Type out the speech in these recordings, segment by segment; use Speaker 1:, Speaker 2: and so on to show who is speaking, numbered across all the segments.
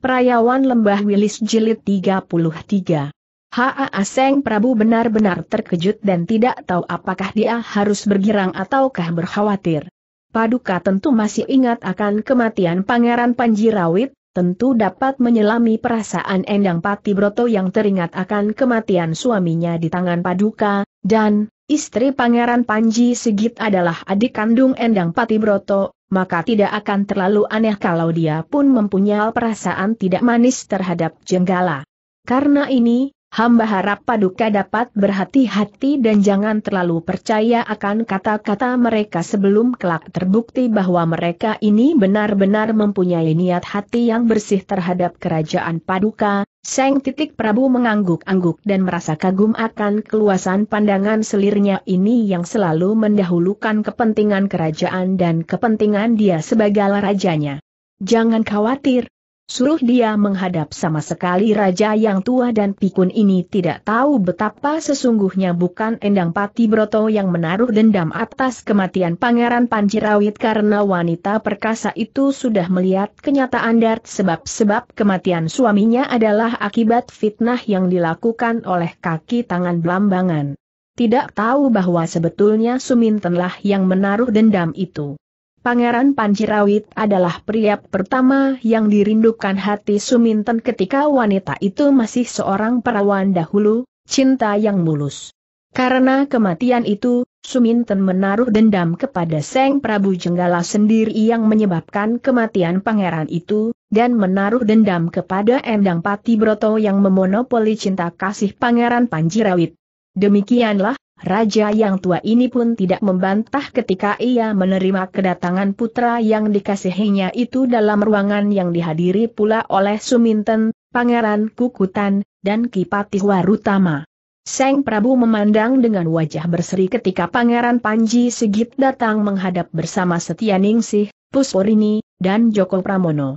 Speaker 1: Perayawan Lembah Wilis Jilid 33 Haa Aseng Prabu benar-benar terkejut dan tidak tahu apakah dia harus bergirang ataukah berkhawatir. Paduka tentu masih ingat akan kematian Pangeran Panji Rawit, tentu dapat menyelami perasaan Endang Pati Broto yang teringat akan kematian suaminya di tangan Paduka, dan, istri Pangeran Panji Sigit adalah adik kandung Endang Pati Broto, maka tidak akan terlalu aneh kalau dia pun mempunyai perasaan tidak manis terhadap Jenggala. Karena ini, Hamba harap Paduka dapat berhati-hati dan jangan terlalu percaya akan kata-kata mereka sebelum kelak terbukti bahwa mereka ini benar-benar mempunyai niat hati yang bersih terhadap kerajaan Paduka. Seng titik Prabu mengangguk-angguk dan merasa kagum akan keluasan pandangan selirnya ini yang selalu mendahulukan kepentingan kerajaan dan kepentingan dia sebagai rajanya. Jangan khawatir, Suruh dia menghadap sama sekali raja yang tua dan pikun ini tidak tahu betapa sesungguhnya bukan Endang Pati Broto yang menaruh dendam atas kematian Pangeran Panjirawit karena wanita perkasa itu sudah melihat kenyataan Dart sebab-sebab kematian suaminya adalah akibat fitnah yang dilakukan oleh kaki tangan Blambangan. Tidak tahu bahwa sebetulnya Sumintenlah yang menaruh dendam itu. Pangeran Panjirawit adalah pria pertama yang dirindukan hati Suminten ketika wanita itu masih seorang perawan dahulu, cinta yang mulus. Karena kematian itu, Suminten menaruh dendam kepada Seng Prabu Jenggala sendiri yang menyebabkan kematian pangeran itu, dan menaruh dendam kepada Endang Pati Broto yang memonopoli cinta kasih pangeran Panjirawit. Demikianlah, Raja yang tua ini pun tidak membantah ketika ia menerima kedatangan putra yang dikasihinya itu dalam ruangan yang dihadiri pula oleh Suminten, Pangeran Kukutan, dan Kipati Warutama. Seng Prabu memandang dengan wajah berseri ketika Pangeran Panji Sigit datang menghadap bersama Setia Ningsih, Pusporini, dan Joko Pramono.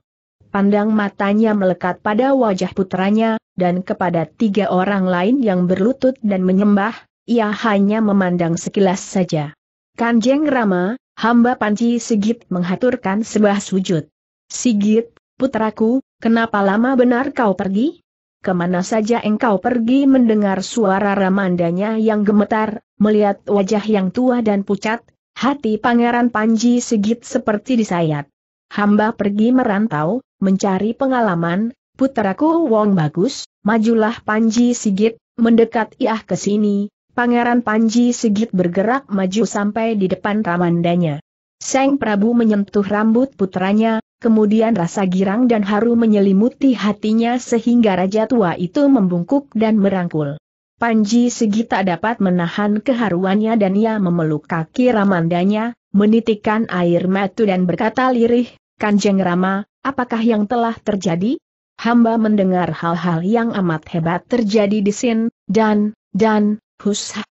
Speaker 1: Pandang matanya melekat pada wajah putranya, dan kepada tiga orang lain yang berlutut dan menyembah, ia hanya memandang sekilas saja. Kanjeng Rama, hamba Panji Sigit menghaturkan sebuah sujud. Sigit, putraku, kenapa lama benar kau pergi? Kemana saja engkau pergi mendengar suara ramandanya yang gemetar, melihat wajah yang tua dan pucat, hati pangeran Panji Sigit seperti disayat. Hamba pergi merantau, mencari pengalaman, putraku Wong Bagus, majulah Panji Sigit, mendekat Iah ke sini, Pangeran Panji Sigit bergerak maju sampai di depan ramandanya. Seng Prabu menyentuh rambut putranya, kemudian rasa girang dan haru menyelimuti hatinya sehingga raja tua itu membungkuk dan merangkul. Panji Sigit tak dapat menahan keharuannya dan ia memeluk kaki ramandanya, menitikkan air mata dan berkata lirih, Kanjeng Rama, apakah yang telah terjadi? Hamba mendengar hal-hal yang amat hebat terjadi di Sin, dan, dan,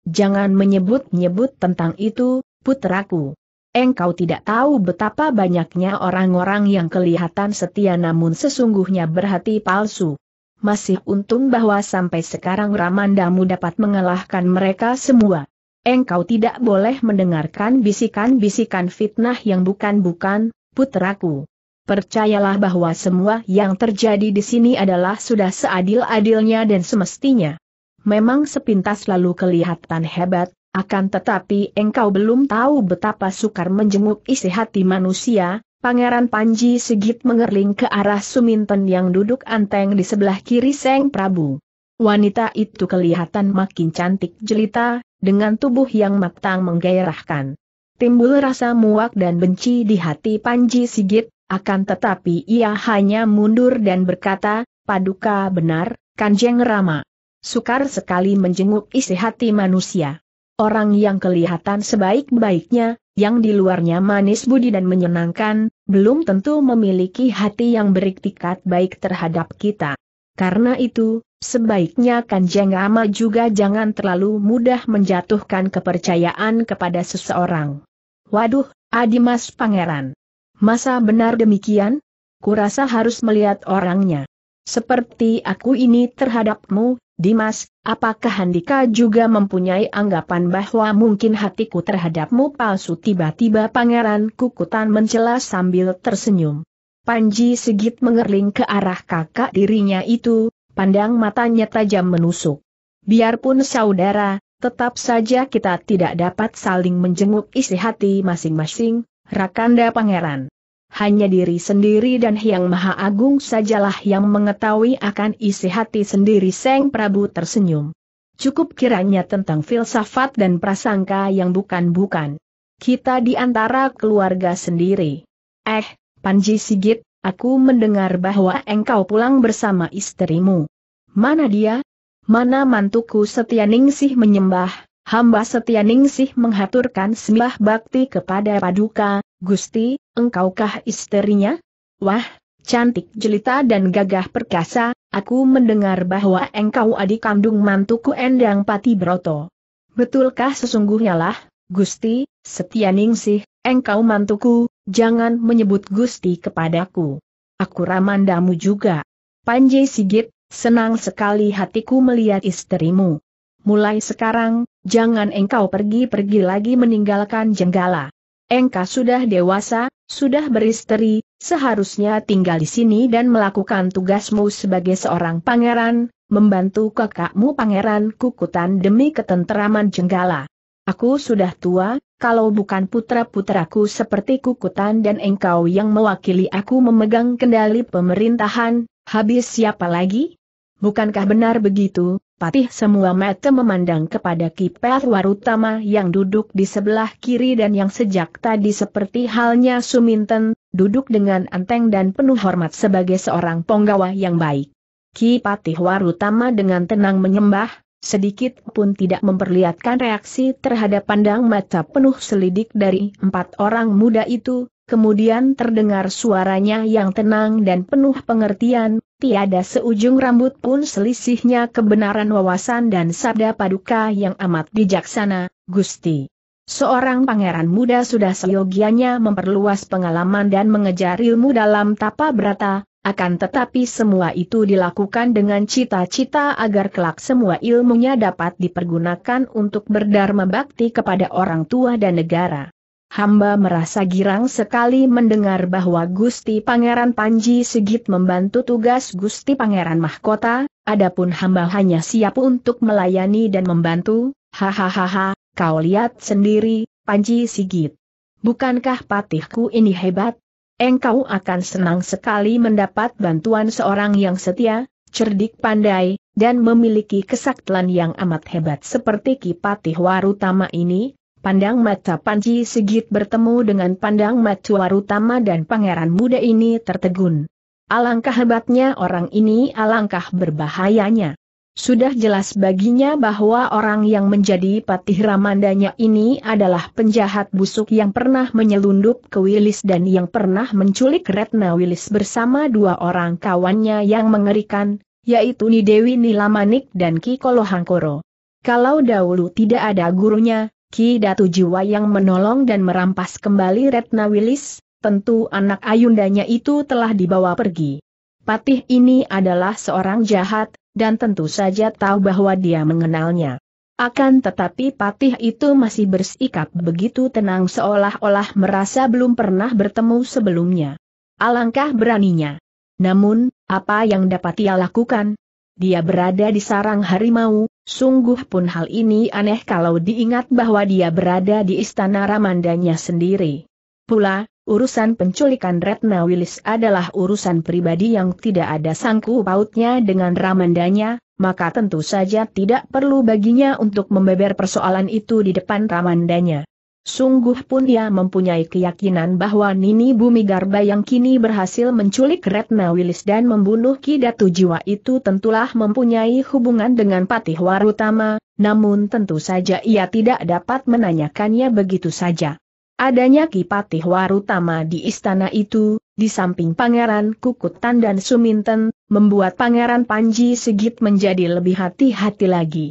Speaker 1: jangan menyebut-nyebut tentang itu, putraku. Engkau tidak tahu betapa banyaknya orang-orang yang kelihatan setia namun sesungguhnya berhati palsu. Masih untung bahwa sampai sekarang Ramandamu dapat mengalahkan mereka semua. Engkau tidak boleh mendengarkan bisikan-bisikan fitnah yang bukan-bukan, putraku. Percayalah bahwa semua yang terjadi di sini adalah sudah seadil-adilnya dan semestinya memang sepintas lalu kelihatan hebat, akan tetapi engkau belum tahu betapa sukar menjenguk isi hati manusia, Pangeran Panji Sigit mengerling ke arah Suminten yang duduk anteng di sebelah kiri Seng Prabu. Wanita itu kelihatan makin cantik jelita, dengan tubuh yang matang menggairahkan. Timbul rasa muak dan benci di hati Panji Sigit, akan tetapi ia hanya mundur dan berkata, Paduka benar, Kanjeng Rama sukar sekali menjenguk isi hati manusia. Orang yang kelihatan sebaik-baiknya, yang di luarnya manis budi dan menyenangkan, belum tentu memiliki hati yang beriktikat baik terhadap kita. Karena itu, sebaiknya Kanjeng Rama juga jangan terlalu mudah menjatuhkan kepercayaan kepada seseorang. Waduh, Adimas Pangeran. Masa benar demikian? Kurasa harus melihat orangnya. Seperti aku ini terhadapmu, Dimas, apakah Handika juga mempunyai anggapan bahwa mungkin hatiku terhadapmu palsu tiba-tiba pangeran kukutan mencela sambil tersenyum. Panji segit mengerling ke arah kakak dirinya itu, pandang matanya tajam menusuk. Biarpun saudara, tetap saja kita tidak dapat saling menjenguk isi hati masing-masing, Rakanda Pangeran hanya diri sendiri dan Yang Maha Agung sajalah yang mengetahui akan isi hati sendiri Seng Prabu tersenyum. Cukup kiranya tentang filsafat dan prasangka yang bukan-bukan. Kita di antara keluarga sendiri. Eh, Panji Sigit, aku mendengar bahwa engkau pulang bersama istrimu. Mana dia? Mana mantuku Setia Ningsih menyembah, hamba Setia Ningsih menghaturkan sembah bakti kepada Paduka, Gusti, engkaukah istrinya? Wah, cantik jelita dan gagah perkasa, aku mendengar bahwa engkau adik kandung mantuku Endang Pati Broto. Betulkah sesungguhnya lah, Gusti, Setianingsih, engkau mantuku, jangan menyebut Gusti kepadaku. Aku ramandamu juga. Panji Sigit, senang sekali hatiku melihat istrimu. Mulai sekarang, jangan engkau pergi-pergi lagi meninggalkan Jenggala engkau sudah dewasa, sudah beristri, seharusnya tinggal di sini dan melakukan tugasmu sebagai seorang pangeran, membantu kakakmu pangeran kukutan demi ketenteraman jenggala. Aku sudah tua, kalau bukan putra-putraku seperti kukutan dan engkau yang mewakili aku memegang kendali pemerintahan, habis siapa lagi? Bukankah benar begitu, Patih semua mata memandang kepada Kiper Warutama yang duduk di sebelah kiri dan yang sejak tadi seperti halnya Suminten, duduk dengan anteng dan penuh hormat sebagai seorang penggawa yang baik. Ki Patih Warutama dengan tenang menyembah, sedikit pun tidak memperlihatkan reaksi terhadap pandang mata penuh selidik dari empat orang muda itu, kemudian terdengar suaranya yang tenang dan penuh pengertian, tiada seujung rambut pun selisihnya kebenaran wawasan dan sabda paduka yang amat bijaksana, Gusti. Seorang pangeran muda sudah seyogianya memperluas pengalaman dan mengejar ilmu dalam tapa berata, akan tetapi semua itu dilakukan dengan cita-cita agar kelak semua ilmunya dapat dipergunakan untuk berdharma bakti kepada orang tua dan negara. Hamba merasa girang sekali mendengar bahwa Gusti Pangeran Panji Sigit membantu tugas Gusti Pangeran Mahkota, adapun hamba hanya siap untuk melayani dan membantu, hahaha, kau lihat sendiri, Panji Sigit. Bukankah patihku ini hebat? Engkau akan senang sekali mendapat bantuan seorang yang setia, cerdik pandai, dan memiliki kesaktian yang amat hebat seperti Ki Patih Warutama ini, Pandang mata Panji Sigit bertemu dengan pandang mata Warutama dan pangeran muda ini tertegun. Alangkah hebatnya orang ini, alangkah berbahayanya. Sudah jelas baginya bahwa orang yang menjadi patih Ramandanya ini adalah penjahat busuk yang pernah menyelundup ke Wilis dan yang pernah menculik Retna Wilis bersama dua orang kawannya yang mengerikan, yaitu Nidewi Nilamanik dan Kikolohangkoro. Kalau dahulu tidak ada gurunya, Ki Datu Jiwa yang menolong dan merampas kembali Retna Wilis, tentu anak ayundanya itu telah dibawa pergi. Patih ini adalah seorang jahat, dan tentu saja tahu bahwa dia mengenalnya. Akan tetapi Patih itu masih bersikap begitu tenang seolah-olah merasa belum pernah bertemu sebelumnya. Alangkah beraninya. Namun, apa yang dapat ia lakukan? Dia berada di sarang harimau, Sungguh pun hal ini aneh kalau diingat bahwa dia berada di istana Ramandanya sendiri. Pula, urusan penculikan Retna Wilis adalah urusan pribadi yang tidak ada sangku pautnya dengan Ramandanya, maka tentu saja tidak perlu baginya untuk membeber persoalan itu di depan Ramandanya. Sungguh pun ia mempunyai keyakinan bahwa Nini Bumi Garba yang kini berhasil menculik Retna Wilis dan membunuh Kidatu Jiwa itu tentulah mempunyai hubungan dengan Patih Warutama, namun tentu saja ia tidak dapat menanyakannya begitu saja. Adanya Ki Patih Warutama di istana itu, di samping Pangeran Kukutan dan Suminten, membuat Pangeran Panji Sigit menjadi lebih hati-hati lagi.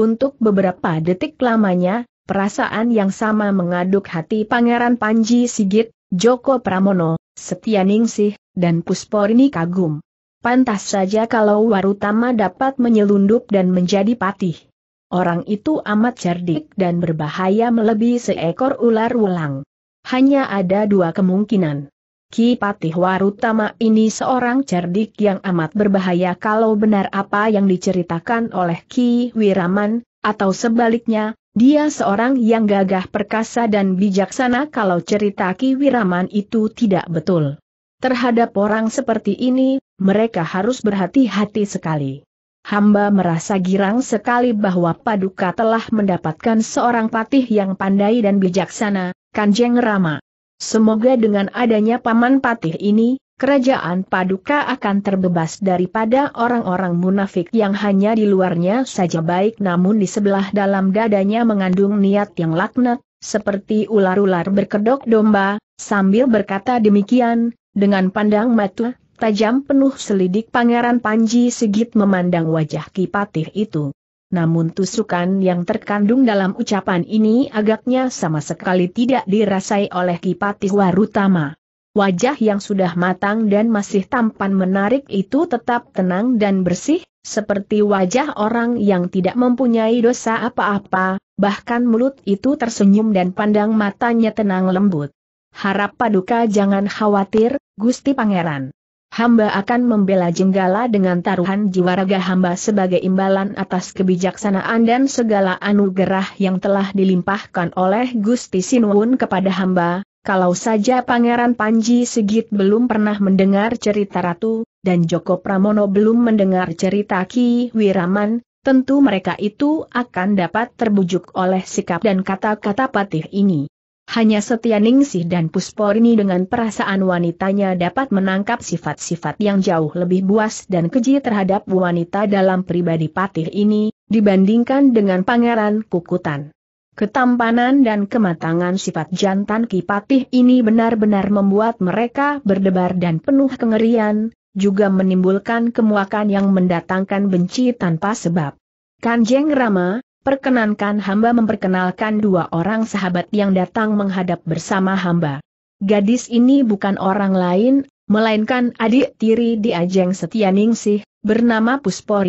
Speaker 1: Untuk beberapa detik lamanya, Perasaan yang sama mengaduk hati Pangeran Panji Sigit, Joko Pramono, Ningsih, dan Pusporini kagum. Pantas saja kalau Warutama dapat menyelundup dan menjadi patih. Orang itu amat cerdik dan berbahaya melebihi seekor ular ulang. Hanya ada dua kemungkinan. Ki Patih Warutama ini seorang cerdik yang amat berbahaya kalau benar apa yang diceritakan oleh Ki Wiraman, atau sebaliknya, dia seorang yang gagah perkasa dan bijaksana kalau cerita Ki Wiraman itu tidak betul. Terhadap orang seperti ini, mereka harus berhati-hati sekali. Hamba merasa girang sekali bahwa Paduka telah mendapatkan seorang patih yang pandai dan bijaksana, Kanjeng Rama. Semoga dengan adanya Paman Patih ini, kerajaan Paduka akan terbebas daripada orang-orang munafik yang hanya di luarnya saja baik namun di sebelah dalam dadanya mengandung niat yang laknat, seperti ular-ular berkedok domba, sambil berkata demikian, dengan pandang mata, tajam penuh selidik Pangeran Panji Sigit memandang wajah Kipatih itu. Namun tusukan yang terkandung dalam ucapan ini agaknya sama sekali tidak dirasai oleh Kipatih Warutama. Wajah yang sudah matang dan masih tampan menarik itu tetap tenang dan bersih, seperti wajah orang yang tidak mempunyai dosa apa-apa, bahkan mulut itu tersenyum dan pandang matanya tenang lembut. Harap paduka jangan khawatir, Gusti Pangeran. Hamba akan membela Jenggala dengan taruhan jiwa raga hamba sebagai imbalan atas kebijaksanaan dan segala anugerah yang telah dilimpahkan oleh Gusti Sinuun kepada hamba, kalau saja Pangeran Panji Sigit belum pernah mendengar cerita Ratu, dan Joko Pramono belum mendengar cerita Ki Wiraman, tentu mereka itu akan dapat terbujuk oleh sikap dan kata-kata patih ini. Hanya Setia Ningsih dan Pusporini dengan perasaan wanitanya dapat menangkap sifat-sifat yang jauh lebih buas dan keji terhadap wanita dalam pribadi patih ini, dibandingkan dengan Pangeran Kukutan. Ketampanan dan kematangan sifat jantan Kipatih ini benar-benar membuat mereka berdebar dan penuh kengerian, juga menimbulkan kemuakan yang mendatangkan benci tanpa sebab. Kanjeng Rama, perkenankan hamba memperkenalkan dua orang sahabat yang datang menghadap bersama hamba. Gadis ini bukan orang lain, melainkan adik tiri di Ajeng Setianingsih, bernama Puspor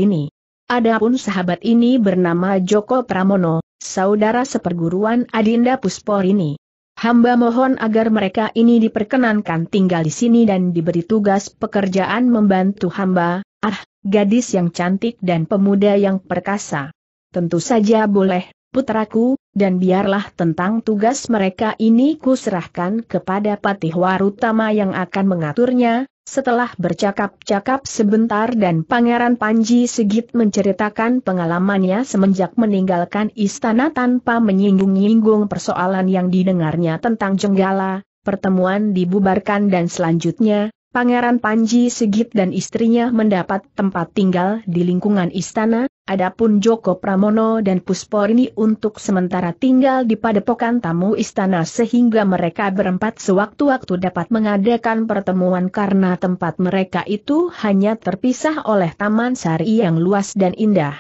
Speaker 1: Adapun sahabat ini bernama Joko Pramono, saudara seperguruan Adinda Puspor ini. Hamba mohon agar mereka ini diperkenankan tinggal di sini dan diberi tugas pekerjaan membantu hamba, ah, gadis yang cantik dan pemuda yang perkasa. Tentu saja boleh, putraku, dan biarlah tentang tugas mereka ini kuserahkan kepada Patih Warutama yang akan mengaturnya, setelah bercakap-cakap sebentar dan Pangeran Panji Sigit menceritakan pengalamannya semenjak meninggalkan istana tanpa menyinggung-nyinggung persoalan yang didengarnya tentang Jenggala, pertemuan dibubarkan dan selanjutnya, Pangeran Panji Sigit dan istrinya mendapat tempat tinggal di lingkungan istana, adapun Joko Pramono dan Pusporini untuk sementara tinggal di padepokan tamu istana sehingga mereka berempat sewaktu-waktu dapat mengadakan pertemuan karena tempat mereka itu hanya terpisah oleh taman sari yang luas dan indah.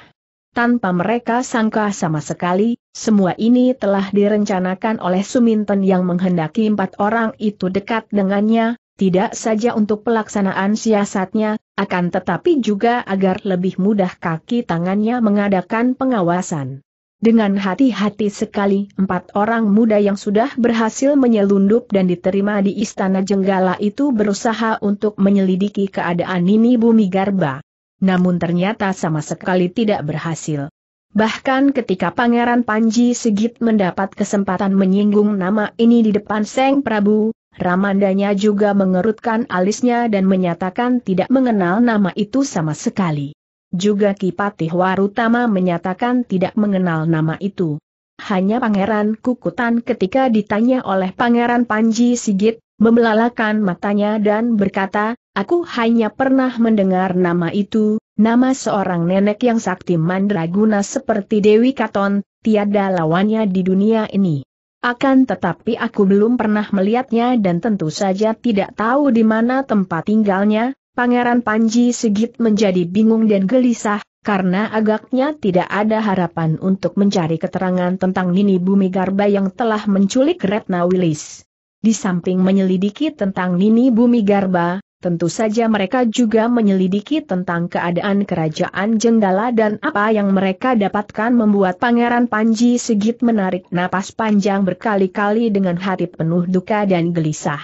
Speaker 1: Tanpa mereka sangka sama sekali, semua ini telah direncanakan oleh Suminten yang menghendaki empat orang itu dekat dengannya, tidak saja untuk pelaksanaan siasatnya, akan tetapi juga agar lebih mudah kaki tangannya mengadakan pengawasan. Dengan hati-hati sekali, empat orang muda yang sudah berhasil menyelundup dan diterima di Istana Jenggala itu berusaha untuk menyelidiki keadaan Nini Bumi Garba. Namun ternyata sama sekali tidak berhasil. Bahkan ketika Pangeran Panji Sigit mendapat kesempatan menyinggung nama ini di depan Seng Prabu, Ramandanya juga mengerutkan alisnya dan menyatakan tidak mengenal nama itu sama sekali. Juga Kipatih Warutama menyatakan tidak mengenal nama itu. Hanya Pangeran Kukutan ketika ditanya oleh Pangeran Panji Sigit, membelalakan matanya dan berkata, Aku hanya pernah mendengar nama itu, nama seorang nenek yang sakti mandraguna seperti Dewi Katon, tiada lawannya di dunia ini. Akan tetapi aku belum pernah melihatnya dan tentu saja tidak tahu di mana tempat tinggalnya, Pangeran Panji Sigit menjadi bingung dan gelisah, karena agaknya tidak ada harapan untuk mencari keterangan tentang Nini Bumi Garba yang telah menculik Retna Wilis. Di samping menyelidiki tentang Nini Bumi Garba, Tentu saja mereka juga menyelidiki tentang keadaan kerajaan Jenggala dan apa yang mereka dapatkan membuat Pangeran Panji Sigit menarik napas panjang berkali-kali dengan hati penuh duka dan gelisah.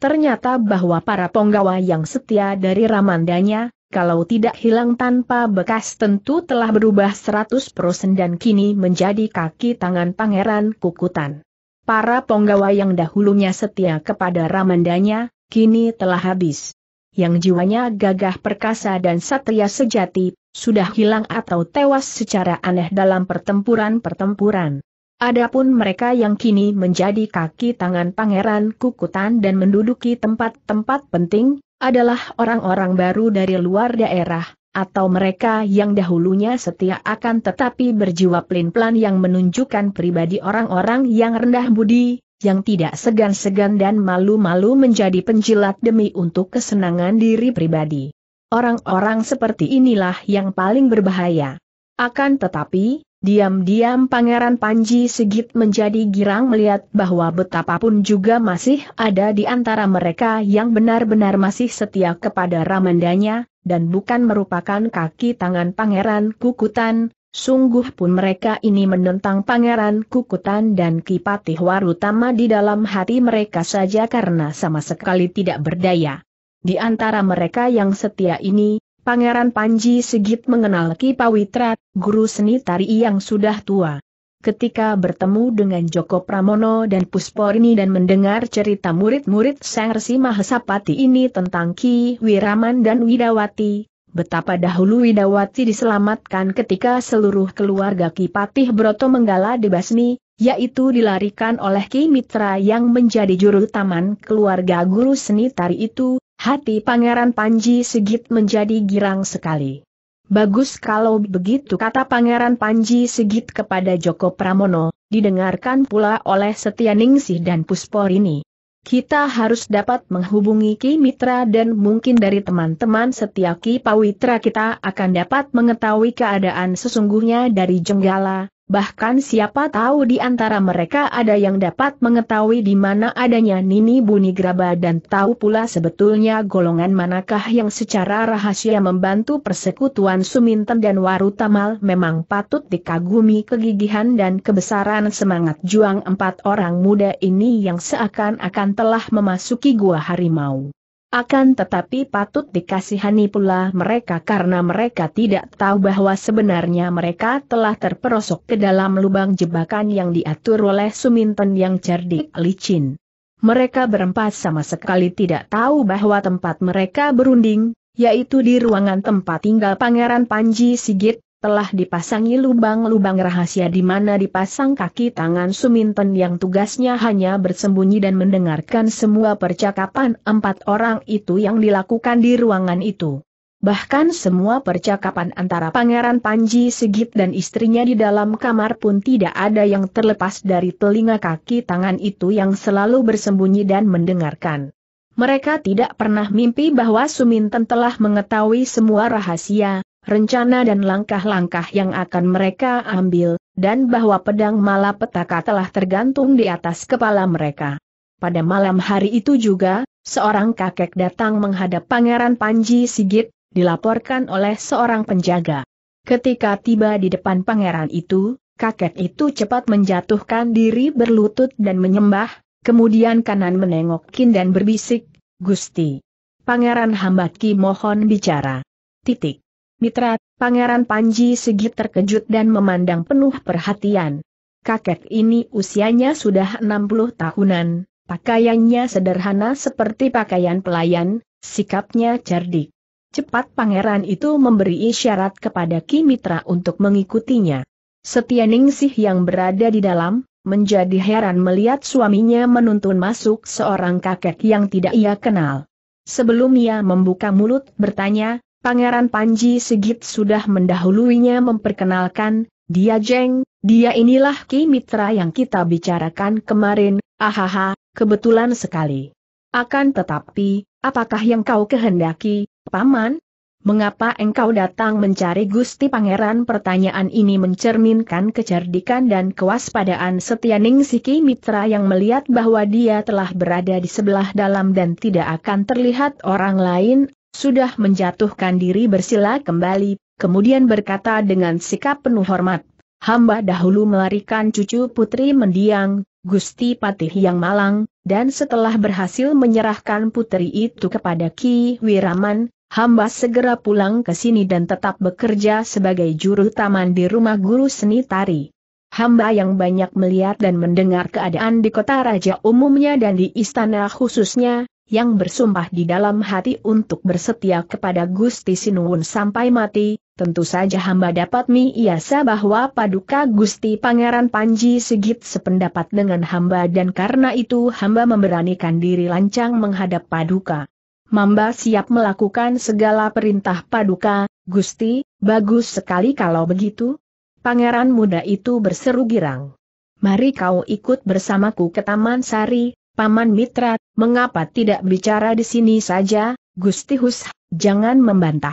Speaker 1: Ternyata bahwa para penggawa yang setia dari Ramandanya, kalau tidak hilang tanpa bekas tentu telah berubah 100% dan kini menjadi kaki tangan Pangeran Kukutan. Para penggawa yang dahulunya setia kepada Ramandanya, kini telah habis. Yang jiwanya gagah perkasa dan satria sejati, sudah hilang atau tewas secara aneh dalam pertempuran-pertempuran. Adapun mereka yang kini menjadi kaki tangan pangeran kukutan dan menduduki tempat-tempat penting, adalah orang-orang baru dari luar daerah, atau mereka yang dahulunya setia akan tetapi berjiwa pelin-pelan yang menunjukkan pribadi orang-orang yang rendah budi, yang tidak segan-segan dan malu-malu menjadi penjilat demi untuk kesenangan diri pribadi. Orang-orang seperti inilah yang paling berbahaya. Akan tetapi, Diam-diam Pangeran Panji Sigit menjadi girang melihat bahwa betapapun juga masih ada di antara mereka yang benar-benar masih setia kepada Ramandanya, dan bukan merupakan kaki tangan Pangeran Kukutan, Sungguh pun mereka ini menentang Pangeran Kukutan dan Kipati Warutama di dalam hati mereka saja karena sama sekali tidak berdaya. Di antara mereka yang setia ini, Pangeran Panji Sigit mengenal Kipawitra, guru seni tari yang sudah tua. Ketika bertemu dengan Joko Pramono dan Pusporini dan mendengar cerita murid-murid Sang Resi Mahesapati ini tentang Ki Wiraman dan Widawati, Betapa dahulu Widawati diselamatkan ketika seluruh keluarga Kipatih Broto Menggala dibasmi, yaitu dilarikan oleh Ki Mitra yang menjadi juru taman keluarga guru seni tari itu, hati Pangeran Panji Sigit menjadi girang sekali. Bagus kalau begitu kata Pangeran Panji Sigit kepada Joko Pramono, didengarkan pula oleh Setia Ningsih dan Puspor kita harus dapat menghubungi Ki Mitra dan mungkin dari teman-teman setia Ki Pawitra kita akan dapat mengetahui keadaan sesungguhnya dari Jenggala, bahkan siapa tahu di antara mereka ada yang dapat mengetahui di mana adanya Nini Bunigraba dan tahu pula sebetulnya golongan manakah yang secara rahasia membantu persekutuan Suminten dan Warutamal memang patut dikagumi kegigihan dan kebesaran semangat juang empat orang muda ini yang seakan-akan telah memasuki gua harimau. Akan tetapi patut dikasihani pula mereka karena mereka tidak tahu bahwa sebenarnya mereka telah terperosok ke dalam lubang jebakan yang diatur oleh Suminten yang cerdik licin. Mereka berempat sama sekali tidak tahu bahwa tempat mereka berunding, yaitu di ruangan tempat tinggal Pangeran Panji Sigit, telah dipasangi lubang-lubang rahasia di mana dipasang kaki tangan Suminten yang tugasnya hanya bersembunyi dan mendengarkan semua percakapan empat orang itu yang dilakukan di ruangan itu. Bahkan semua percakapan antara Pangeran Panji Segit dan istrinya di dalam kamar pun tidak ada yang terlepas dari telinga kaki tangan itu yang selalu bersembunyi dan mendengarkan. Mereka tidak pernah mimpi bahwa Suminten telah mengetahui semua rahasia, rencana dan langkah-langkah yang akan mereka ambil, dan bahwa pedang malapetaka telah tergantung di atas kepala mereka. Pada malam hari itu juga, seorang kakek datang menghadap Pangeran Panji Sigit, dilaporkan oleh seorang penjaga. Ketika tiba di depan pangeran itu, kakek itu cepat menjatuhkan diri berlutut dan menyembah, kemudian kanan menengok Kin dan berbisik, Gusti. Pangeran Hambaki mohon bicara. Titik. Mitra, Pangeran Panji Sigit terkejut dan memandang penuh perhatian. Kakek ini usianya sudah 60 tahunan, pakaiannya sederhana seperti pakaian pelayan, sikapnya cerdik. Cepat pangeran itu memberi isyarat kepada Ki Mitra untuk mengikutinya. Setia Ningsih yang berada di dalam, menjadi heran melihat suaminya menuntun masuk seorang kakek yang tidak ia kenal. Sebelum ia membuka mulut bertanya, Pangeran Panji Sigit sudah mendahuluinya memperkenalkan, dia Jeng, dia inilah Ki Mitra yang kita bicarakan kemarin, ahaha, kebetulan sekali. Akan tetapi, apakah yang kau kehendaki, Paman? Mengapa engkau datang mencari Gusti Pangeran? Pertanyaan ini mencerminkan kecerdikan dan kewaspadaan Setianing Siki Mitra yang melihat bahwa dia telah berada di sebelah dalam dan tidak akan terlihat orang lain sudah menjatuhkan diri bersila kembali, kemudian berkata dengan sikap penuh hormat, hamba dahulu melarikan cucu putri mendiang, Gusti Patih yang malang, dan setelah berhasil menyerahkan putri itu kepada Ki Wiraman, hamba segera pulang ke sini dan tetap bekerja sebagai juru taman di rumah guru seni tari. Hamba yang banyak melihat dan mendengar keadaan di kota raja umumnya dan di istana khususnya, yang bersumpah di dalam hati untuk bersetia kepada Gusti Sinuun sampai mati, tentu saja hamba dapat miyasa bahwa paduka Gusti Pangeran Panji Sigit sependapat dengan hamba dan karena itu hamba memberanikan diri lancang menghadap paduka. Mamba siap melakukan segala perintah paduka, Gusti, bagus sekali kalau begitu. Pangeran muda itu berseru girang. Mari kau ikut bersamaku ke Taman Sari, Paman Mitra, mengapa tidak bicara di sini saja, Gusti Hus, jangan membantah.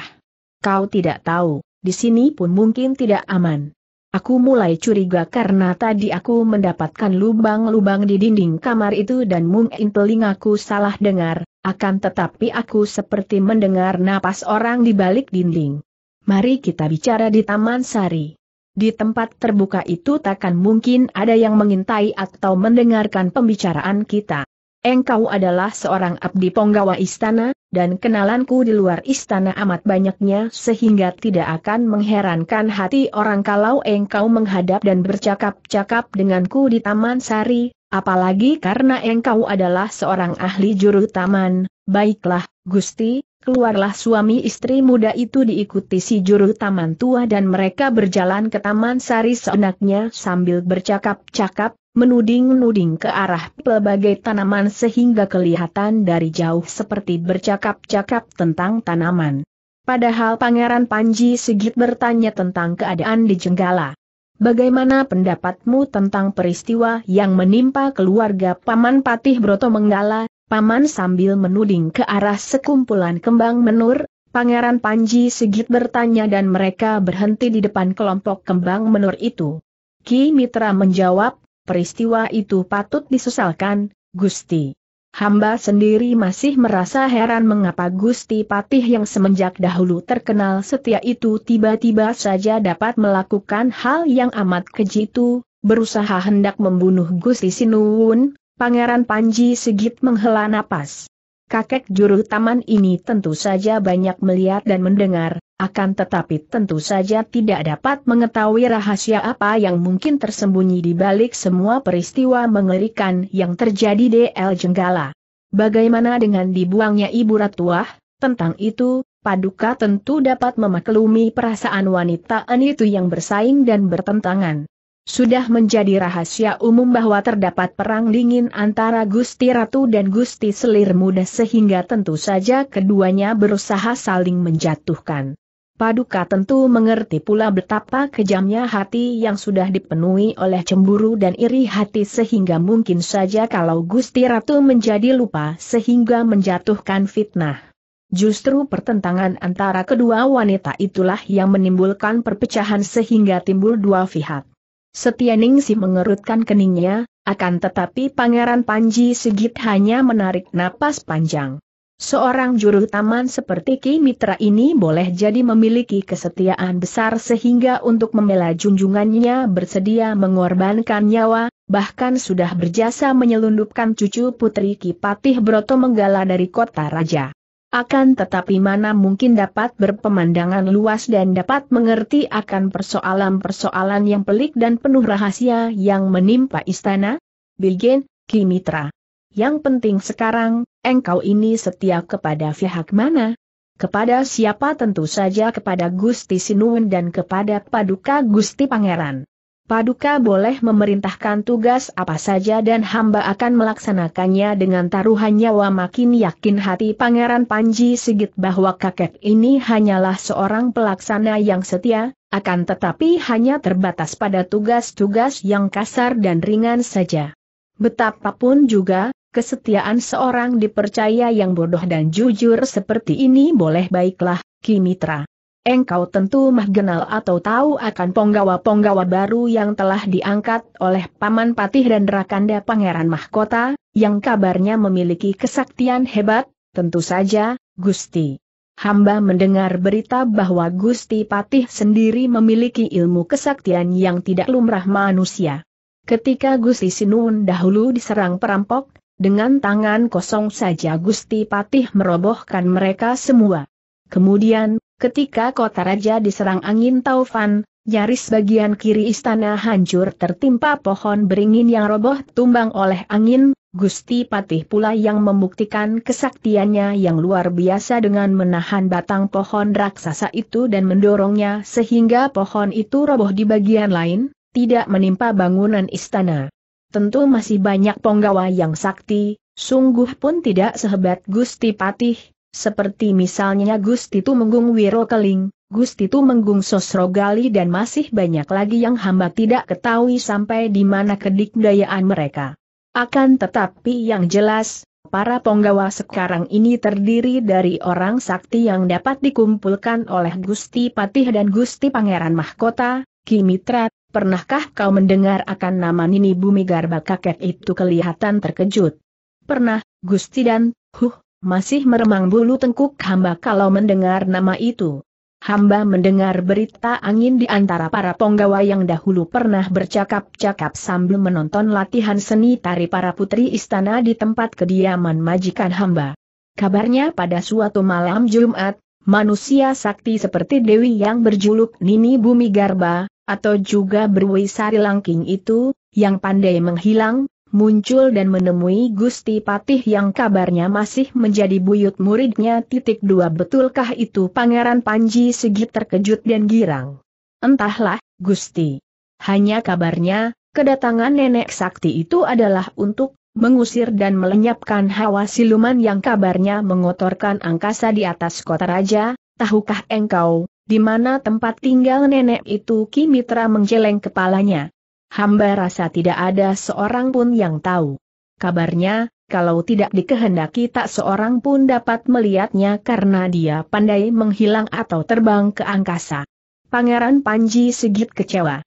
Speaker 1: Kau tidak tahu, di sini pun mungkin tidak aman. Aku mulai curiga karena tadi aku mendapatkan lubang-lubang di dinding kamar itu dan mungkin telingaku salah dengar, akan tetapi aku seperti mendengar napas orang di balik dinding. Mari kita bicara di Taman Sari. Di tempat terbuka itu takkan mungkin ada yang mengintai atau mendengarkan pembicaraan kita. Engkau adalah seorang abdi penggawa istana, dan kenalanku di luar istana amat banyaknya sehingga tidak akan mengherankan hati orang kalau engkau menghadap dan bercakap-cakap denganku di Taman Sari, apalagi karena engkau adalah seorang ahli juru taman, baiklah, Gusti, keluarlah suami istri muda itu diikuti si juru taman tua dan mereka berjalan ke taman sari seenaknya sambil bercakap-cakap, menuding-nuding ke arah pelbagai tanaman sehingga kelihatan dari jauh seperti bercakap-cakap tentang tanaman. Padahal Pangeran Panji Sigit bertanya tentang keadaan di Jenggala. Bagaimana pendapatmu tentang peristiwa yang menimpa keluarga Paman Patih Broto Menggala, Paman sambil menuding ke arah sekumpulan kembang menur, Pangeran Panji Sigit bertanya dan mereka berhenti di depan kelompok kembang menur itu. Ki Mitra menjawab, peristiwa itu patut disesalkan, Gusti. Hamba sendiri masih merasa heran mengapa Gusti Patih yang semenjak dahulu terkenal setia itu tiba-tiba saja dapat melakukan hal yang amat keji itu, berusaha hendak membunuh Gusti Sinuwun, Pangeran Panji Sigit menghela napas. Kakek juru taman ini tentu saja banyak melihat dan mendengar, akan tetapi tentu saja tidak dapat mengetahui rahasia apa yang mungkin tersembunyi di balik semua peristiwa mengerikan yang terjadi di El Jenggala. Bagaimana dengan dibuangnya Ibu Ratuah? Tentang itu, Paduka tentu dapat memaklumi perasaan wanita itu yang bersaing dan bertentangan. Sudah menjadi rahasia umum bahwa terdapat perang dingin antara Gusti Ratu dan Gusti Selir Muda sehingga tentu saja keduanya berusaha saling menjatuhkan. Paduka tentu mengerti pula betapa kejamnya hati yang sudah dipenuhi oleh cemburu dan iri hati sehingga mungkin saja kalau Gusti Ratu menjadi lupa sehingga menjatuhkan fitnah. Justru pertentangan antara kedua wanita itulah yang menimbulkan perpecahan sehingga timbul dua pihak si mengerutkan keningnya, akan tetapi Pangeran Panji Sigit hanya menarik napas panjang. Seorang juru taman seperti Ki Mitra ini boleh jadi memiliki kesetiaan besar sehingga untuk membela junjungannya bersedia mengorbankan nyawa, bahkan sudah berjasa menyelundupkan cucu putri Ki Patih Broto Menggala dari kota Raja akan tetapi mana mungkin dapat berpemandangan luas dan dapat mengerti akan persoalan-persoalan yang pelik dan penuh rahasia yang menimpa istana? Bilgen, Kimitra. Yang penting sekarang, engkau ini setia kepada pihak mana? Kepada siapa tentu saja kepada Gusti Sinuun dan kepada Paduka Gusti Pangeran. Paduka boleh memerintahkan tugas apa saja dan hamba akan melaksanakannya dengan taruhan nyawa makin yakin hati Pangeran Panji Sigit bahwa kakek ini hanyalah seorang pelaksana yang setia, akan tetapi hanya terbatas pada tugas-tugas yang kasar dan ringan saja. Betapapun juga, kesetiaan seorang dipercaya yang bodoh dan jujur seperti ini boleh baiklah, Kimitra engkau tentu mah genal atau tahu akan ponggawa-ponggawa baru yang telah diangkat oleh Paman Patih dan Rakanda Pangeran Mahkota, yang kabarnya memiliki kesaktian hebat, tentu saja, Gusti. Hamba mendengar berita bahwa Gusti Patih sendiri memiliki ilmu kesaktian yang tidak lumrah manusia. Ketika Gusti Sinun dahulu diserang perampok, dengan tangan kosong saja Gusti Patih merobohkan mereka semua. Kemudian, Ketika kota raja diserang angin taufan, nyaris bagian kiri istana hancur tertimpa pohon beringin yang roboh tumbang oleh angin, Gusti Patih pula yang membuktikan kesaktiannya yang luar biasa dengan menahan batang pohon raksasa itu dan mendorongnya sehingga pohon itu roboh di bagian lain, tidak menimpa bangunan istana. Tentu masih banyak penggawa yang sakti, sungguh pun tidak sehebat Gusti Patih, seperti misalnya Gusti Tumenggung Wiro Keling, Gusti Tumenggung Sosrogali dan masih banyak lagi yang hamba tidak ketahui sampai di mana kedikdayaan mereka. Akan tetapi yang jelas, para penggawa sekarang ini terdiri dari orang sakti yang dapat dikumpulkan oleh Gusti Patih dan Gusti Pangeran Mahkota, kimitrat, pernahkah kau mendengar akan nama Nini Bumi Garba kakek itu kelihatan terkejut? Pernah, Gusti dan, huh, masih meremang bulu tengkuk hamba kalau mendengar nama itu. Hamba mendengar berita angin di antara para penggawa yang dahulu pernah bercakap-cakap sambil menonton latihan seni tari para putri istana di tempat kediaman majikan hamba. Kabarnya pada suatu malam Jumat, manusia sakti seperti Dewi yang berjuluk Nini Bumi Garba, atau juga Berwisari Langking itu, yang pandai menghilang, muncul dan menemui Gusti Patih yang kabarnya masih menjadi buyut muridnya. Titik dua betulkah itu Pangeran Panji segit terkejut dan girang. Entahlah, Gusti. Hanya kabarnya, kedatangan nenek sakti itu adalah untuk mengusir dan melenyapkan hawa siluman yang kabarnya mengotorkan angkasa di atas kota raja, tahukah engkau, di mana tempat tinggal nenek itu Kimitra menjeleng kepalanya hamba rasa tidak ada seorang pun yang tahu. Kabarnya, kalau tidak dikehendaki tak seorang pun dapat melihatnya karena dia pandai menghilang atau terbang ke angkasa. Pangeran Panji segit kecewa.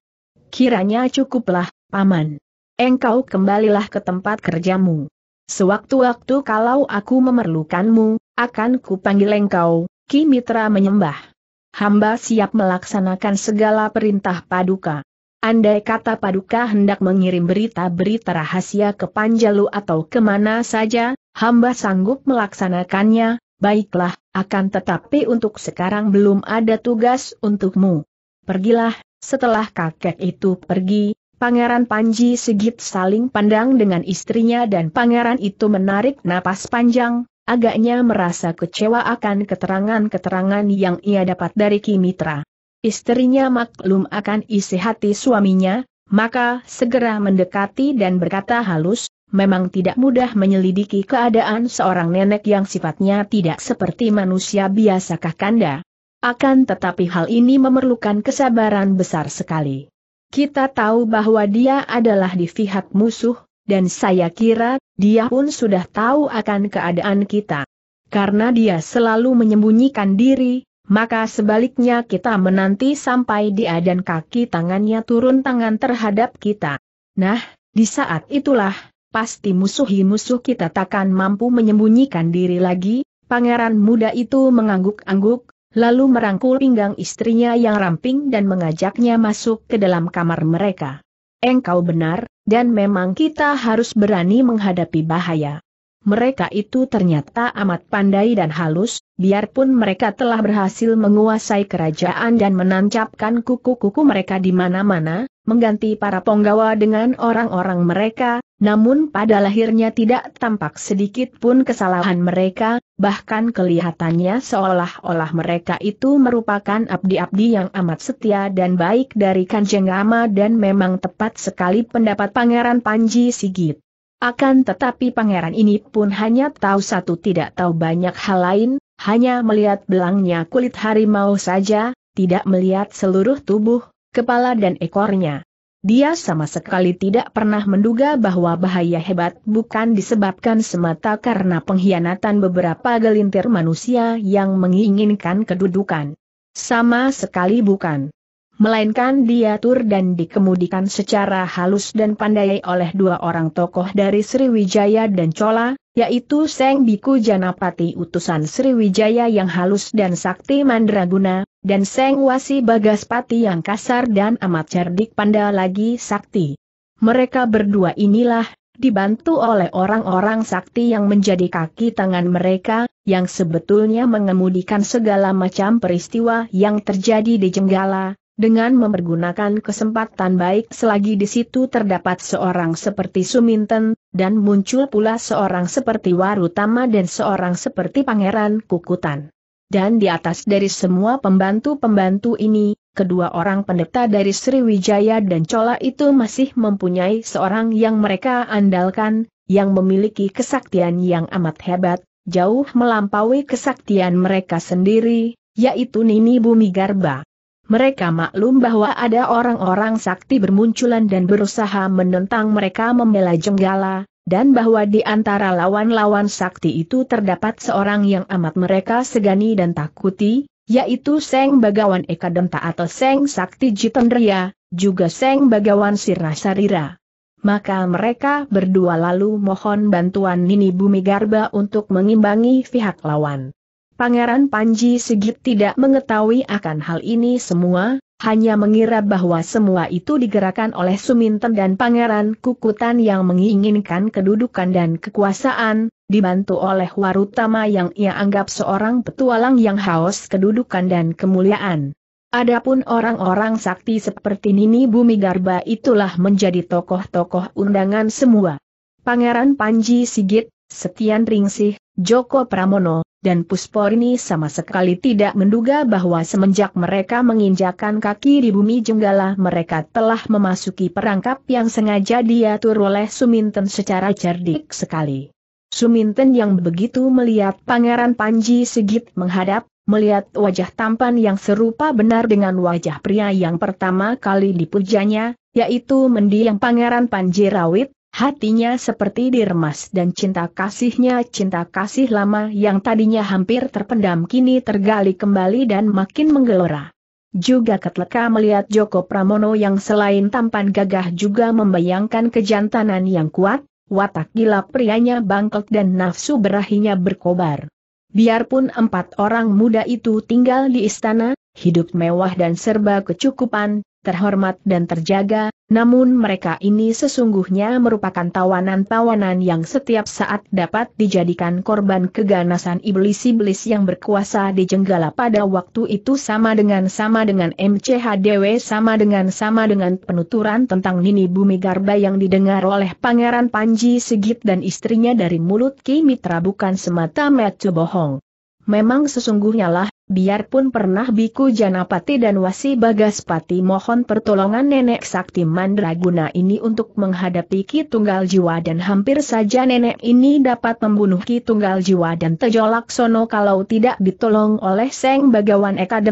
Speaker 1: Kiranya cukuplah, Paman. Engkau kembalilah ke tempat kerjamu. Sewaktu-waktu kalau aku memerlukanmu, akan kupanggil engkau, Ki Mitra menyembah. Hamba siap melaksanakan segala perintah paduka. Andai kata Paduka hendak mengirim berita-berita rahasia ke Panjalu atau kemana saja, hamba sanggup melaksanakannya, baiklah, akan tetapi untuk sekarang belum ada tugas untukmu. Pergilah, setelah kakek itu pergi, Pangeran Panji Sigit saling pandang dengan istrinya dan pangeran itu menarik napas panjang, agaknya merasa kecewa akan keterangan-keterangan yang ia dapat dari Kimitra. Istrinya maklum akan isi hati suaminya, maka segera mendekati dan berkata halus, memang tidak mudah menyelidiki keadaan seorang nenek yang sifatnya tidak seperti manusia biasa kakanda. Akan tetapi hal ini memerlukan kesabaran besar sekali. Kita tahu bahwa dia adalah di pihak musuh, dan saya kira, dia pun sudah tahu akan keadaan kita. Karena dia selalu menyembunyikan diri, maka sebaliknya kita menanti sampai dia dan kaki tangannya turun tangan terhadap kita. Nah, di saat itulah, pasti musuh-musuh kita takkan mampu menyembunyikan diri lagi, pangeran muda itu mengangguk-angguk, lalu merangkul pinggang istrinya yang ramping dan mengajaknya masuk ke dalam kamar mereka. Engkau benar, dan memang kita harus berani menghadapi bahaya. Mereka itu ternyata amat pandai dan halus, biarpun mereka telah berhasil menguasai kerajaan dan menancapkan kuku-kuku mereka di mana-mana, mengganti para penggawa dengan orang-orang mereka, namun pada lahirnya tidak tampak sedikit pun kesalahan mereka, bahkan kelihatannya seolah-olah mereka itu merupakan abdi-abdi yang amat setia dan baik dari Kanjeng Rama dan memang tepat sekali pendapat Pangeran Panji Sigit. Akan tetapi pangeran ini pun hanya tahu satu tidak tahu banyak hal lain, hanya melihat belangnya kulit harimau saja, tidak melihat seluruh tubuh, kepala dan ekornya. Dia sama sekali tidak pernah menduga bahwa bahaya hebat bukan disebabkan semata karena pengkhianatan beberapa gelintir manusia yang menginginkan kedudukan. Sama sekali bukan melainkan diatur dan dikemudikan secara halus dan pandai oleh dua orang tokoh dari Sriwijaya dan Cola, yaitu Seng Biku Janapati utusan Sriwijaya yang halus dan sakti mandraguna, dan Seng Wasi Bagaspati yang kasar dan amat cerdik pandai lagi sakti. Mereka berdua inilah, dibantu oleh orang-orang sakti yang menjadi kaki tangan mereka, yang sebetulnya mengemudikan segala macam peristiwa yang terjadi di Jenggala, dengan mempergunakan kesempatan baik selagi di situ terdapat seorang seperti Suminten, dan muncul pula seorang seperti Warutama dan seorang seperti Pangeran Kukutan. Dan di atas dari semua pembantu-pembantu ini, kedua orang pendeta dari Sriwijaya dan Cola itu masih mempunyai seorang yang mereka andalkan, yang memiliki kesaktian yang amat hebat, jauh melampaui kesaktian mereka sendiri, yaitu Nini Bumi Garba. Mereka maklum bahwa ada orang-orang sakti bermunculan dan berusaha menentang mereka membela Jenggala, dan bahwa di antara lawan-lawan sakti itu terdapat seorang yang amat mereka segani dan takuti, yaitu Seng Bagawan Ekadenta atau Seng Sakti Jitendria, juga Seng Bagawan Sirnasarira. Maka mereka berdua lalu mohon bantuan Nini Bumi Garba untuk mengimbangi pihak lawan. Pangeran Panji Sigit tidak mengetahui akan hal ini semua, hanya mengira bahwa semua itu digerakkan oleh Suminten dan Pangeran Kukutan yang menginginkan kedudukan dan kekuasaan, dibantu oleh Warutama yang ia anggap seorang petualang yang haus kedudukan dan kemuliaan. Adapun orang-orang sakti seperti Nini Bumi Garba itulah menjadi tokoh-tokoh undangan semua. Pangeran Panji Sigit, Setian Ringsih, Joko Pramono, dan Pusporni sama sekali tidak menduga bahwa semenjak mereka menginjakan kaki di bumi Jenggala mereka telah memasuki perangkap yang sengaja diatur oleh Suminten secara cerdik sekali. Suminten yang begitu melihat Pangeran Panji Sigit menghadap, melihat wajah tampan yang serupa benar dengan wajah pria yang pertama kali dipujanya, yaitu mendiang Pangeran Panji Rawit, Hatinya seperti diremas dan cinta kasihnya cinta kasih lama yang tadinya hampir terpendam kini tergali kembali dan makin menggelora. Juga ketleka melihat Joko Pramono yang selain tampan gagah juga membayangkan kejantanan yang kuat, watak gila prianya bangkok dan nafsu berahinya berkobar. Biarpun empat orang muda itu tinggal di istana, hidup mewah dan serba kecukupan, terhormat dan terjaga, namun mereka ini sesungguhnya merupakan tawanan-tawanan yang setiap saat dapat dijadikan korban keganasan iblis-iblis yang berkuasa di Jenggala pada waktu itu sama dengan sama dengan MCHDW sama dengan sama dengan penuturan tentang Nini Bumi Garba yang didengar oleh Pangeran Panji segit dan istrinya dari mulut Ki Mitra bukan semata metu bohong. Memang sesungguhnya lah biarpun pernah Biku Janapati dan Wasi Bagaspati mohon pertolongan nenek sakti Mandraguna ini untuk menghadapi Ki Tunggal Jiwa dan hampir saja nenek ini dapat membunuh Ki Tunggal Jiwa dan Tejo Laksono kalau tidak ditolong oleh Seng Bagawan Eka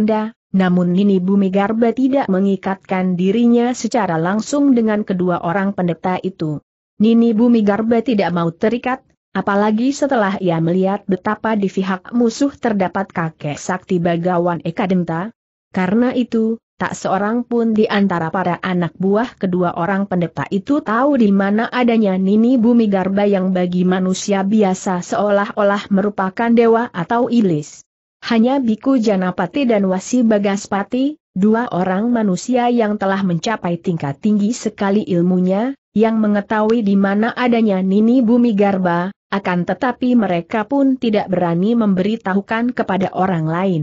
Speaker 1: Namun Nini Bumi Garba tidak mengikatkan dirinya secara langsung dengan kedua orang pendeta itu. Nini Bumi Garba tidak mau terikat, Apalagi setelah ia melihat betapa di pihak musuh terdapat kakek sakti bagawan Eka Denta. Karena itu, tak seorang pun di antara para anak buah kedua orang pendeta itu tahu di mana adanya Nini Bumi Garba yang bagi manusia biasa seolah-olah merupakan dewa atau ilis. Hanya Biku Janapati dan Wasi Bagaspati, dua orang manusia yang telah mencapai tingkat tinggi sekali ilmunya, yang mengetahui di mana adanya Nini Bumi Garba, akan tetapi mereka pun tidak berani memberitahukan kepada orang lain.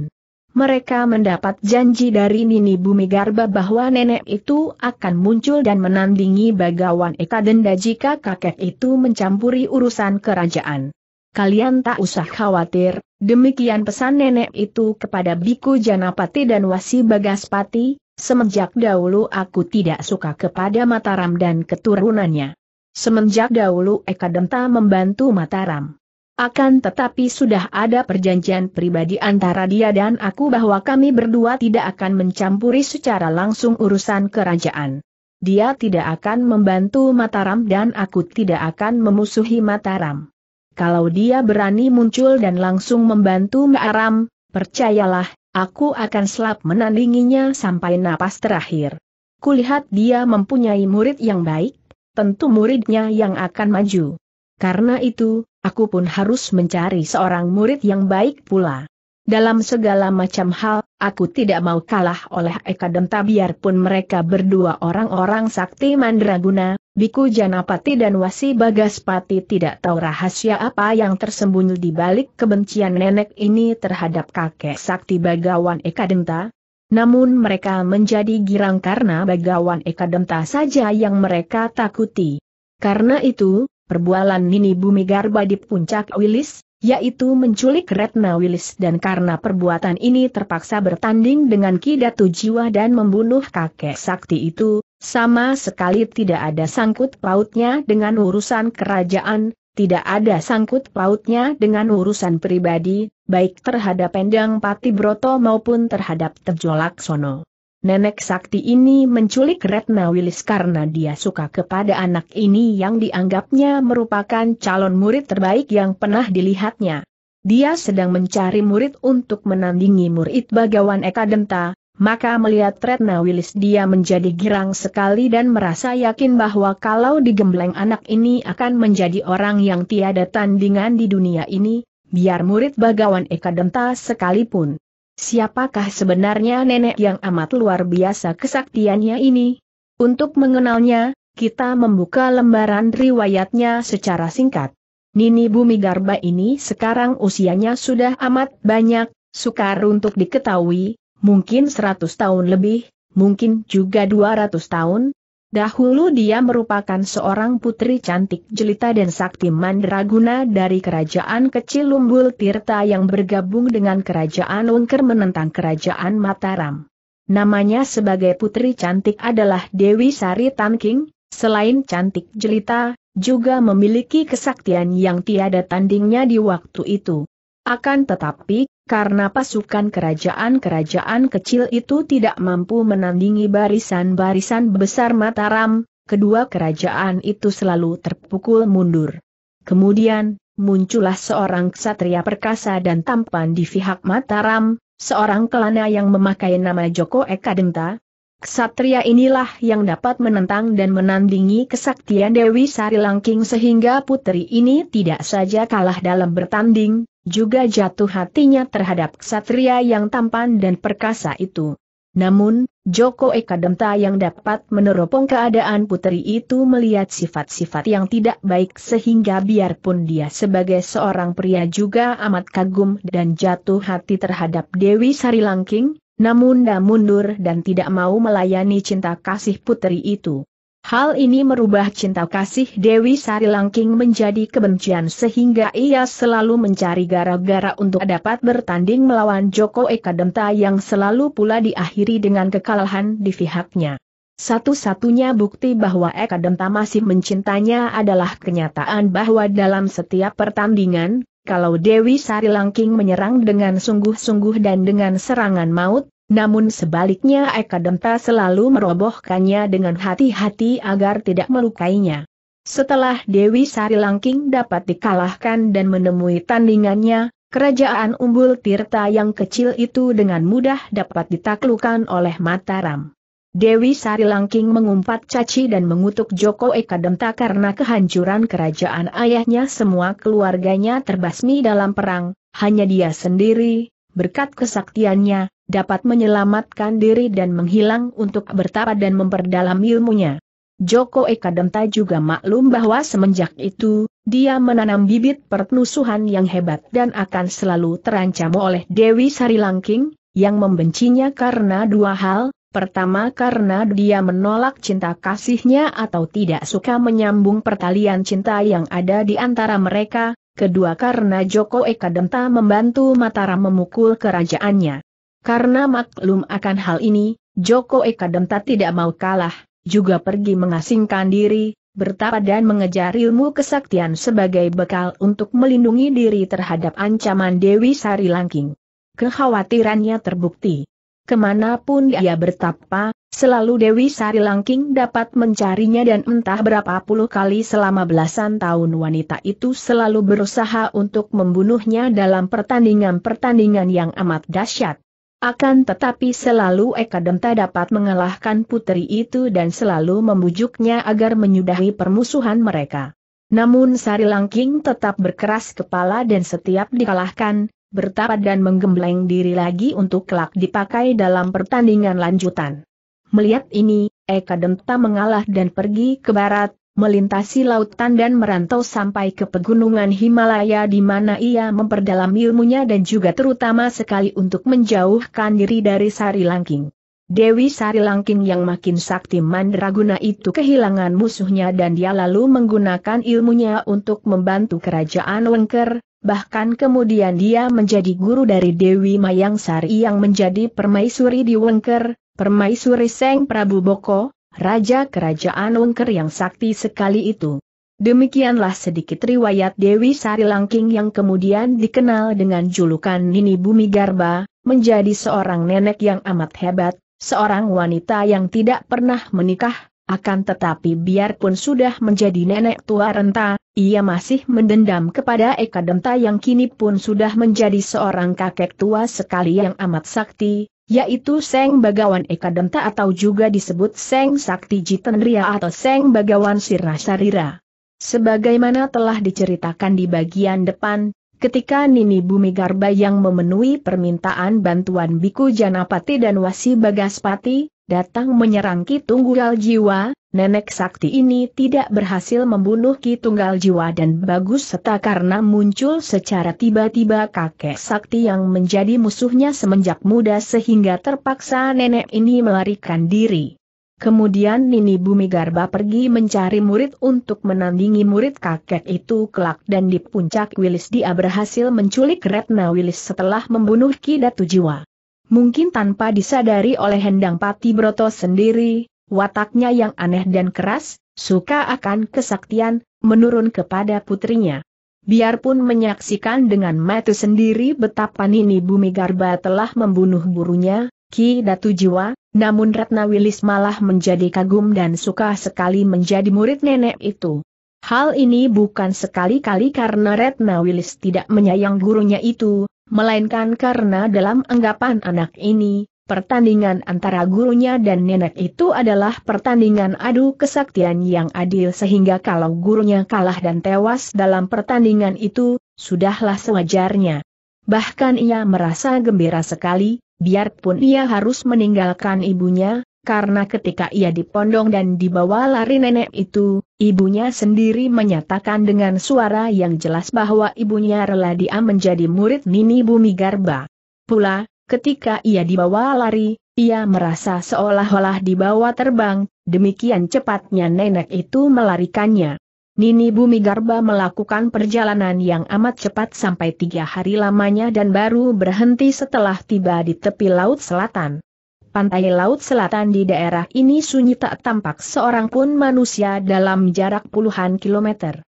Speaker 1: Mereka mendapat janji dari Nini Bumi Garba bahwa nenek itu akan muncul dan menandingi Bagawan Eka Denda jika kakek itu mencampuri urusan kerajaan. Kalian tak usah khawatir, demikian pesan nenek itu kepada Biku Janapati dan Wasi Bagaspati, Semenjak dahulu aku tidak suka kepada Mataram dan keturunannya. Semenjak dahulu Eka membantu Mataram. Akan tetapi sudah ada perjanjian pribadi antara dia dan aku bahwa kami berdua tidak akan mencampuri secara langsung urusan kerajaan. Dia tidak akan membantu Mataram dan aku tidak akan memusuhi Mataram. Kalau dia berani muncul dan langsung membantu Mataram, percayalah, Aku akan selap menandinginya sampai napas terakhir. Kulihat dia mempunyai murid yang baik, tentu muridnya yang akan maju. Karena itu, aku pun harus mencari seorang murid yang baik pula. Dalam segala macam hal, aku tidak mau kalah oleh Eka Denta biarpun mereka berdua orang-orang sakti mandraguna, Biku Janapati dan Wasi Bagaspati tidak tahu rahasia apa yang tersembunyi di balik kebencian nenek ini terhadap kakek sakti Bagawan Eka Denta, namun mereka menjadi girang karena bagawan Eka Denta saja yang mereka takuti. Karena itu, perbualan Nini Bumi Garba di puncak Wilis, yaitu menculik Retna Wilis dan karena perbuatan ini terpaksa bertanding dengan Kidatu Jiwa dan membunuh kakek sakti itu, sama sekali tidak ada sangkut pautnya dengan urusan kerajaan, tidak ada sangkut pautnya dengan urusan pribadi, baik terhadap Endang Pati Broto maupun terhadap Tejolak Sono. Nenek Sakti ini menculik Retna Wilis karena dia suka kepada anak ini yang dianggapnya merupakan calon murid terbaik yang pernah dilihatnya. Dia sedang mencari murid untuk menandingi murid Bagawan Ekadenta, maka melihat Retna Wilis dia menjadi girang sekali dan merasa yakin bahwa kalau digembleng anak ini akan menjadi orang yang tiada tandingan di dunia ini, biar murid Bagawan Ekadenta sekalipun. Siapakah sebenarnya nenek yang amat luar biasa kesaktiannya ini? Untuk mengenalnya, kita membuka lembaran riwayatnya secara singkat. Nini Bumi Garba ini sekarang usianya sudah amat banyak, sukar untuk diketahui, mungkin 100 tahun lebih, mungkin juga 200 tahun, Dahulu dia merupakan seorang putri cantik jelita dan sakti mandraguna dari kerajaan kecil Lumbul Tirta yang bergabung dengan kerajaan Ungker menentang kerajaan Mataram. Namanya sebagai putri cantik adalah Dewi Sari Tanking, selain cantik jelita, juga memiliki kesaktian yang tiada tandingnya di waktu itu. Akan tetapi, karena pasukan kerajaan-kerajaan kecil itu tidak mampu menandingi barisan-barisan besar Mataram, kedua kerajaan itu selalu terpukul mundur. Kemudian, muncullah seorang ksatria perkasa dan tampan di pihak Mataram, seorang kelana yang memakai nama Joko Ekadenta, Ksatria inilah yang dapat menentang dan menandingi kesaktian Dewi Sari Langking sehingga putri ini tidak saja kalah dalam bertanding, juga jatuh hatinya terhadap ksatria yang tampan dan perkasa itu. Namun, Joko Eka yang dapat meneropong keadaan putri itu melihat sifat-sifat yang tidak baik sehingga biarpun dia sebagai seorang pria juga amat kagum dan jatuh hati terhadap Dewi Sari Langking, namun dah mundur dan tidak mau melayani cinta kasih putri itu. Hal ini merubah cinta kasih Dewi Sari Langking menjadi kebencian sehingga ia selalu mencari gara-gara untuk dapat bertanding melawan Joko Eka Demta yang selalu pula diakhiri dengan kekalahan di pihaknya. Satu-satunya bukti bahwa Eka Denta masih mencintanya adalah kenyataan bahwa dalam setiap pertandingan, kalau Dewi Sari Langking menyerang dengan sungguh-sungguh dan dengan serangan maut, namun sebaliknya Eka Denta selalu merobohkannya dengan hati-hati agar tidak melukainya. Setelah Dewi Sari Langking dapat dikalahkan dan menemui tandingannya, kerajaan Umbul Tirta yang kecil itu dengan mudah dapat ditaklukan oleh Mataram. Dewi Sari Langking mengumpat caci dan mengutuk Joko Eka Demta karena kehancuran kerajaan ayahnya semua keluarganya terbasmi dalam perang, hanya dia sendiri, berkat kesaktiannya, dapat menyelamatkan diri dan menghilang untuk bertapa dan memperdalam ilmunya. Joko Eka Demta juga maklum bahwa semenjak itu, dia menanam bibit perpelusuhan yang hebat dan akan selalu terancam oleh Dewi Sari Langking, yang membencinya karena dua hal, Pertama karena dia menolak cinta kasihnya atau tidak suka menyambung pertalian cinta yang ada di antara mereka, kedua karena Joko Eka Denta membantu Mataram memukul kerajaannya. Karena maklum akan hal ini, Joko Eka Denta tidak mau kalah, juga pergi mengasingkan diri, bertapa dan mengejar ilmu kesaktian sebagai bekal untuk melindungi diri terhadap ancaman Dewi Sari Langking. Kekhawatirannya terbukti kemanapun ya. ia bertapa, selalu Dewi Sari Langking dapat mencarinya dan entah berapa puluh kali selama belasan tahun wanita itu selalu berusaha untuk membunuhnya dalam pertandingan-pertandingan yang amat dahsyat. Akan tetapi selalu Eka Demta dapat mengalahkan putri itu dan selalu membujuknya agar menyudahi permusuhan mereka. Namun Sari Langking tetap berkeras kepala dan setiap dikalahkan, bertapa dan menggembleng diri lagi untuk kelak dipakai dalam pertandingan lanjutan. Melihat ini, Eka Denta mengalah dan pergi ke barat, melintasi lautan dan merantau sampai ke pegunungan Himalaya di mana ia memperdalam ilmunya dan juga terutama sekali untuk menjauhkan diri dari Sari Langking. Dewi Sari Langking yang makin sakti mandraguna itu kehilangan musuhnya dan dia lalu menggunakan ilmunya untuk membantu kerajaan Wengker, Bahkan kemudian dia menjadi guru dari Dewi Mayang Sari yang menjadi permaisuri di Wengker, permaisuri Seng Prabu Boko, raja kerajaan Wengker yang sakti sekali itu. Demikianlah sedikit riwayat Dewi Sari Langking yang kemudian dikenal dengan julukan Nini Bumi Garba, menjadi seorang nenek yang amat hebat, seorang wanita yang tidak pernah menikah, akan tetapi biarpun sudah menjadi nenek tua renta, ia masih mendendam kepada Eka Denta yang kini pun sudah menjadi seorang kakek tua sekali yang amat sakti, yaitu Seng Bagawan Eka Denta atau juga disebut Seng Sakti Jitenria atau Seng Bagawan Sirasarira. Sebagaimana telah diceritakan di bagian depan, Ketika Nini Bumi Garba yang memenuhi permintaan bantuan Biku Janapati dan Wasi Bagaspati, datang menyerang Ki Tunggal Jiwa, nenek sakti ini tidak berhasil membunuh Ki Tunggal Jiwa dan bagus serta karena muncul secara tiba-tiba kakek sakti yang menjadi musuhnya semenjak muda sehingga terpaksa nenek ini melarikan diri. Kemudian Nini Bumi Garba pergi mencari murid untuk menandingi murid kakek itu kelak dan di puncak Wilis dia berhasil menculik Retna Wilis setelah membunuh Ki Datu Jiwa. Mungkin tanpa disadari oleh Hendang Pati Broto sendiri, wataknya yang aneh dan keras, suka akan kesaktian, menurun kepada putrinya. Biarpun menyaksikan dengan mata sendiri betapa Nini Bumi Garba telah membunuh gurunya, Ki Datu Jiwa, namun Ratna Wilis malah menjadi kagum dan suka sekali menjadi murid nenek itu. Hal ini bukan sekali-kali karena Ratna Wilis tidak menyayang gurunya itu, melainkan karena dalam anggapan anak ini, pertandingan antara gurunya dan nenek itu adalah pertandingan adu kesaktian yang adil sehingga kalau gurunya kalah dan tewas dalam pertandingan itu, sudahlah sewajarnya. Bahkan ia merasa gembira sekali, Biarpun ia harus meninggalkan ibunya, karena ketika ia dipondong dan dibawa lari nenek itu, ibunya sendiri menyatakan dengan suara yang jelas bahwa ibunya rela dia menjadi murid Nini Bumi Garba. Pula, ketika ia dibawa lari, ia merasa seolah-olah dibawa terbang, demikian cepatnya nenek itu melarikannya. Nini Bumi Garba melakukan perjalanan yang amat cepat sampai tiga hari lamanya dan baru berhenti setelah tiba di tepi Laut Selatan. Pantai Laut Selatan di daerah ini sunyi tak tampak seorang pun manusia dalam jarak puluhan kilometer.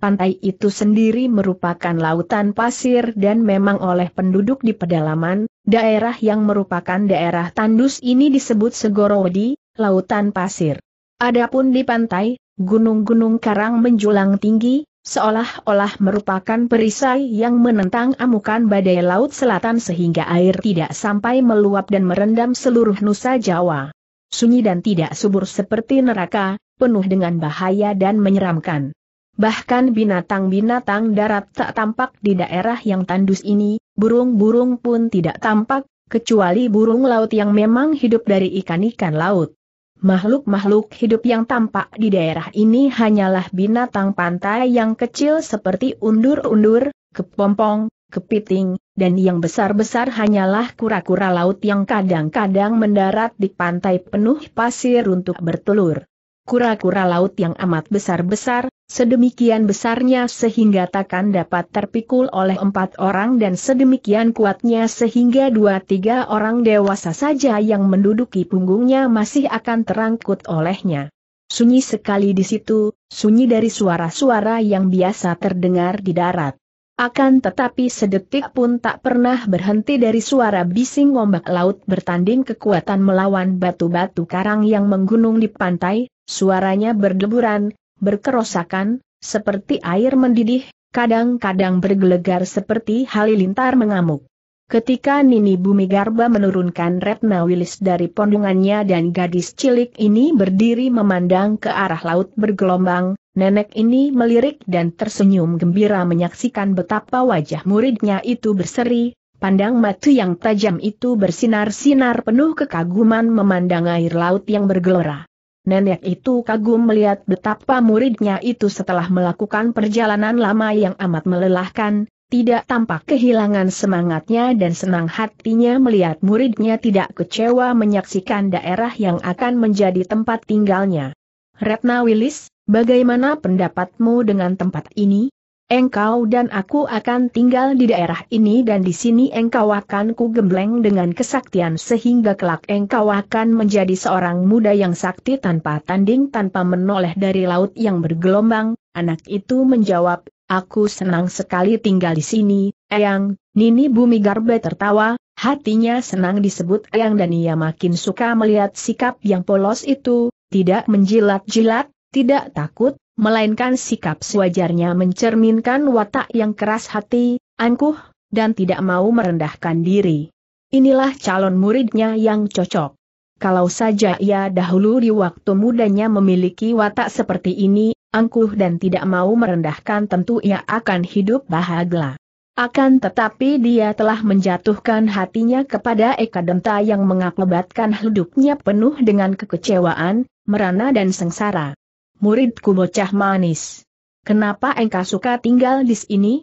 Speaker 1: Pantai itu sendiri merupakan lautan pasir dan memang oleh penduduk di pedalaman, daerah yang merupakan daerah tandus ini disebut Segorodi, lautan pasir. Adapun di pantai, Gunung-gunung karang menjulang tinggi, seolah-olah merupakan perisai yang menentang amukan badai laut selatan sehingga air tidak sampai meluap dan merendam seluruh Nusa Jawa. Sunyi dan tidak subur seperti neraka, penuh dengan bahaya dan menyeramkan. Bahkan binatang-binatang darat tak tampak di daerah yang tandus ini, burung-burung pun tidak tampak, kecuali burung laut yang memang hidup dari ikan-ikan laut. Makhluk-makhluk hidup yang tampak di daerah ini hanyalah binatang pantai yang kecil seperti undur-undur, kepompong, kepiting, dan yang besar-besar hanyalah kura-kura laut yang kadang-kadang mendarat di pantai penuh pasir untuk bertelur kura-kura laut yang amat besar-besar, sedemikian besarnya sehingga takkan dapat terpikul oleh empat orang dan sedemikian kuatnya sehingga dua-tiga orang dewasa saja yang menduduki punggungnya masih akan terangkut olehnya. Sunyi sekali di situ, sunyi dari suara-suara yang biasa terdengar di darat. Akan tetapi sedetik pun tak pernah berhenti dari suara bising ombak laut bertanding kekuatan melawan batu-batu karang yang menggunung di pantai, suaranya berdeburan, berkerosakan, seperti air mendidih, kadang-kadang bergelegar seperti halilintar mengamuk. Ketika Nini Bumi Garba menurunkan Retna Wilis dari pondungannya dan gadis cilik ini berdiri memandang ke arah laut bergelombang, Nenek ini melirik dan tersenyum gembira menyaksikan betapa wajah muridnya itu berseri, pandang mata yang tajam itu bersinar-sinar penuh kekaguman memandang air laut yang bergelora. Nenek itu kagum melihat betapa muridnya itu setelah melakukan perjalanan lama yang amat melelahkan, tidak tampak kehilangan semangatnya dan senang hatinya melihat muridnya tidak kecewa menyaksikan daerah yang akan menjadi tempat tinggalnya. Retna Willis, Bagaimana pendapatmu dengan tempat ini? Engkau dan aku akan tinggal di daerah ini dan di sini engkau akan ku gembleng dengan kesaktian sehingga kelak engkau akan menjadi seorang muda yang sakti tanpa tanding tanpa menoleh dari laut yang bergelombang. Anak itu menjawab, aku senang sekali tinggal di sini, Eyang, Nini Bumi Garba tertawa, Hatinya senang disebut Eyang dan ia makin suka melihat sikap yang polos itu, tidak menjilat-jilat, tidak takut, melainkan sikap sewajarnya mencerminkan watak yang keras hati, angkuh, dan tidak mau merendahkan diri. Inilah calon muridnya yang cocok. Kalau saja ia dahulu di waktu mudanya memiliki watak seperti ini, angkuh dan tidak mau merendahkan tentu ia akan hidup bahagia. Akan tetapi dia telah menjatuhkan hatinya kepada Eka yang mengakibatkan hidupnya penuh dengan kekecewaan, merana dan sengsara muridku bocah manis. Kenapa engkau suka tinggal di sini?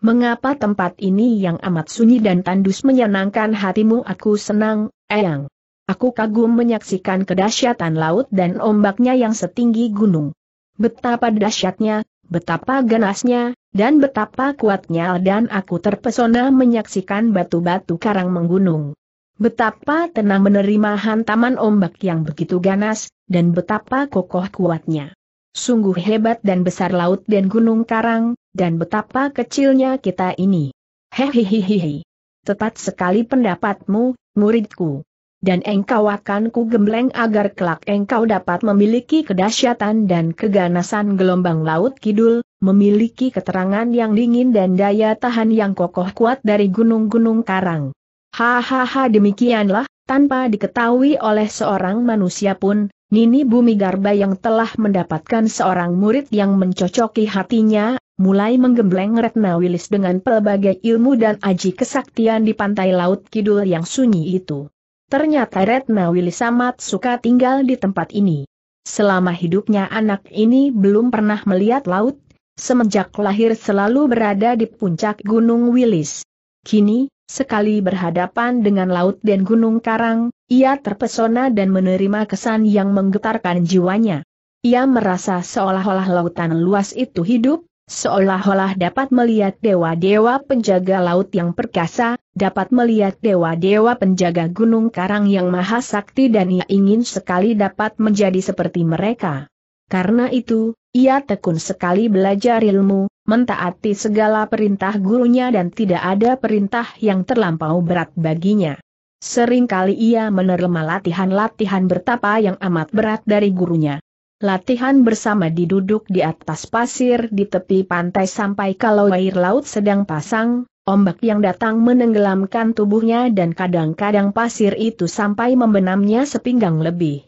Speaker 1: Mengapa tempat ini yang amat sunyi dan tandus menyenangkan hatimu aku senang, eyang. Aku kagum menyaksikan kedahsyatan laut dan ombaknya yang setinggi gunung. Betapa dahsyatnya, betapa ganasnya, dan betapa kuatnya dan aku terpesona menyaksikan batu-batu karang menggunung. Betapa tenang menerima hantaman ombak yang begitu ganas, dan betapa kokoh kuatnya. Sungguh hebat dan besar laut dan gunung karang, dan betapa kecilnya kita ini. Hehehehehe. Tepat sekali pendapatmu, muridku. Dan engkau akan ku gembleng agar kelak engkau dapat memiliki kedahsyatan dan keganasan gelombang laut kidul, memiliki keterangan yang dingin dan daya tahan yang kokoh kuat dari gunung-gunung karang. Hahaha demikianlah, tanpa diketahui oleh seorang manusia pun, Nini Bumi Garba yang telah mendapatkan seorang murid yang mencocoki hatinya, mulai menggembleng Retna Wilis dengan pelbagai ilmu dan aji kesaktian di pantai laut kidul yang sunyi itu. Ternyata Retna Wilis amat suka tinggal di tempat ini. Selama hidupnya anak ini belum pernah melihat laut, semenjak lahir selalu berada di puncak Gunung Wilis. Kini, Sekali berhadapan dengan laut dan gunung karang, ia terpesona dan menerima kesan yang menggetarkan jiwanya. Ia merasa seolah-olah lautan luas itu hidup, seolah-olah dapat melihat dewa-dewa penjaga laut yang perkasa, dapat melihat dewa-dewa penjaga gunung karang yang maha sakti dan ia ingin sekali dapat menjadi seperti mereka. Karena itu, ia tekun sekali belajar ilmu, mentaati segala perintah gurunya dan tidak ada perintah yang terlampau berat baginya. Seringkali ia menerima latihan-latihan bertapa yang amat berat dari gurunya. Latihan bersama diduduk di atas pasir di tepi pantai sampai kalau air laut sedang pasang, ombak yang datang menenggelamkan tubuhnya dan kadang-kadang pasir itu sampai membenamnya sepinggang lebih.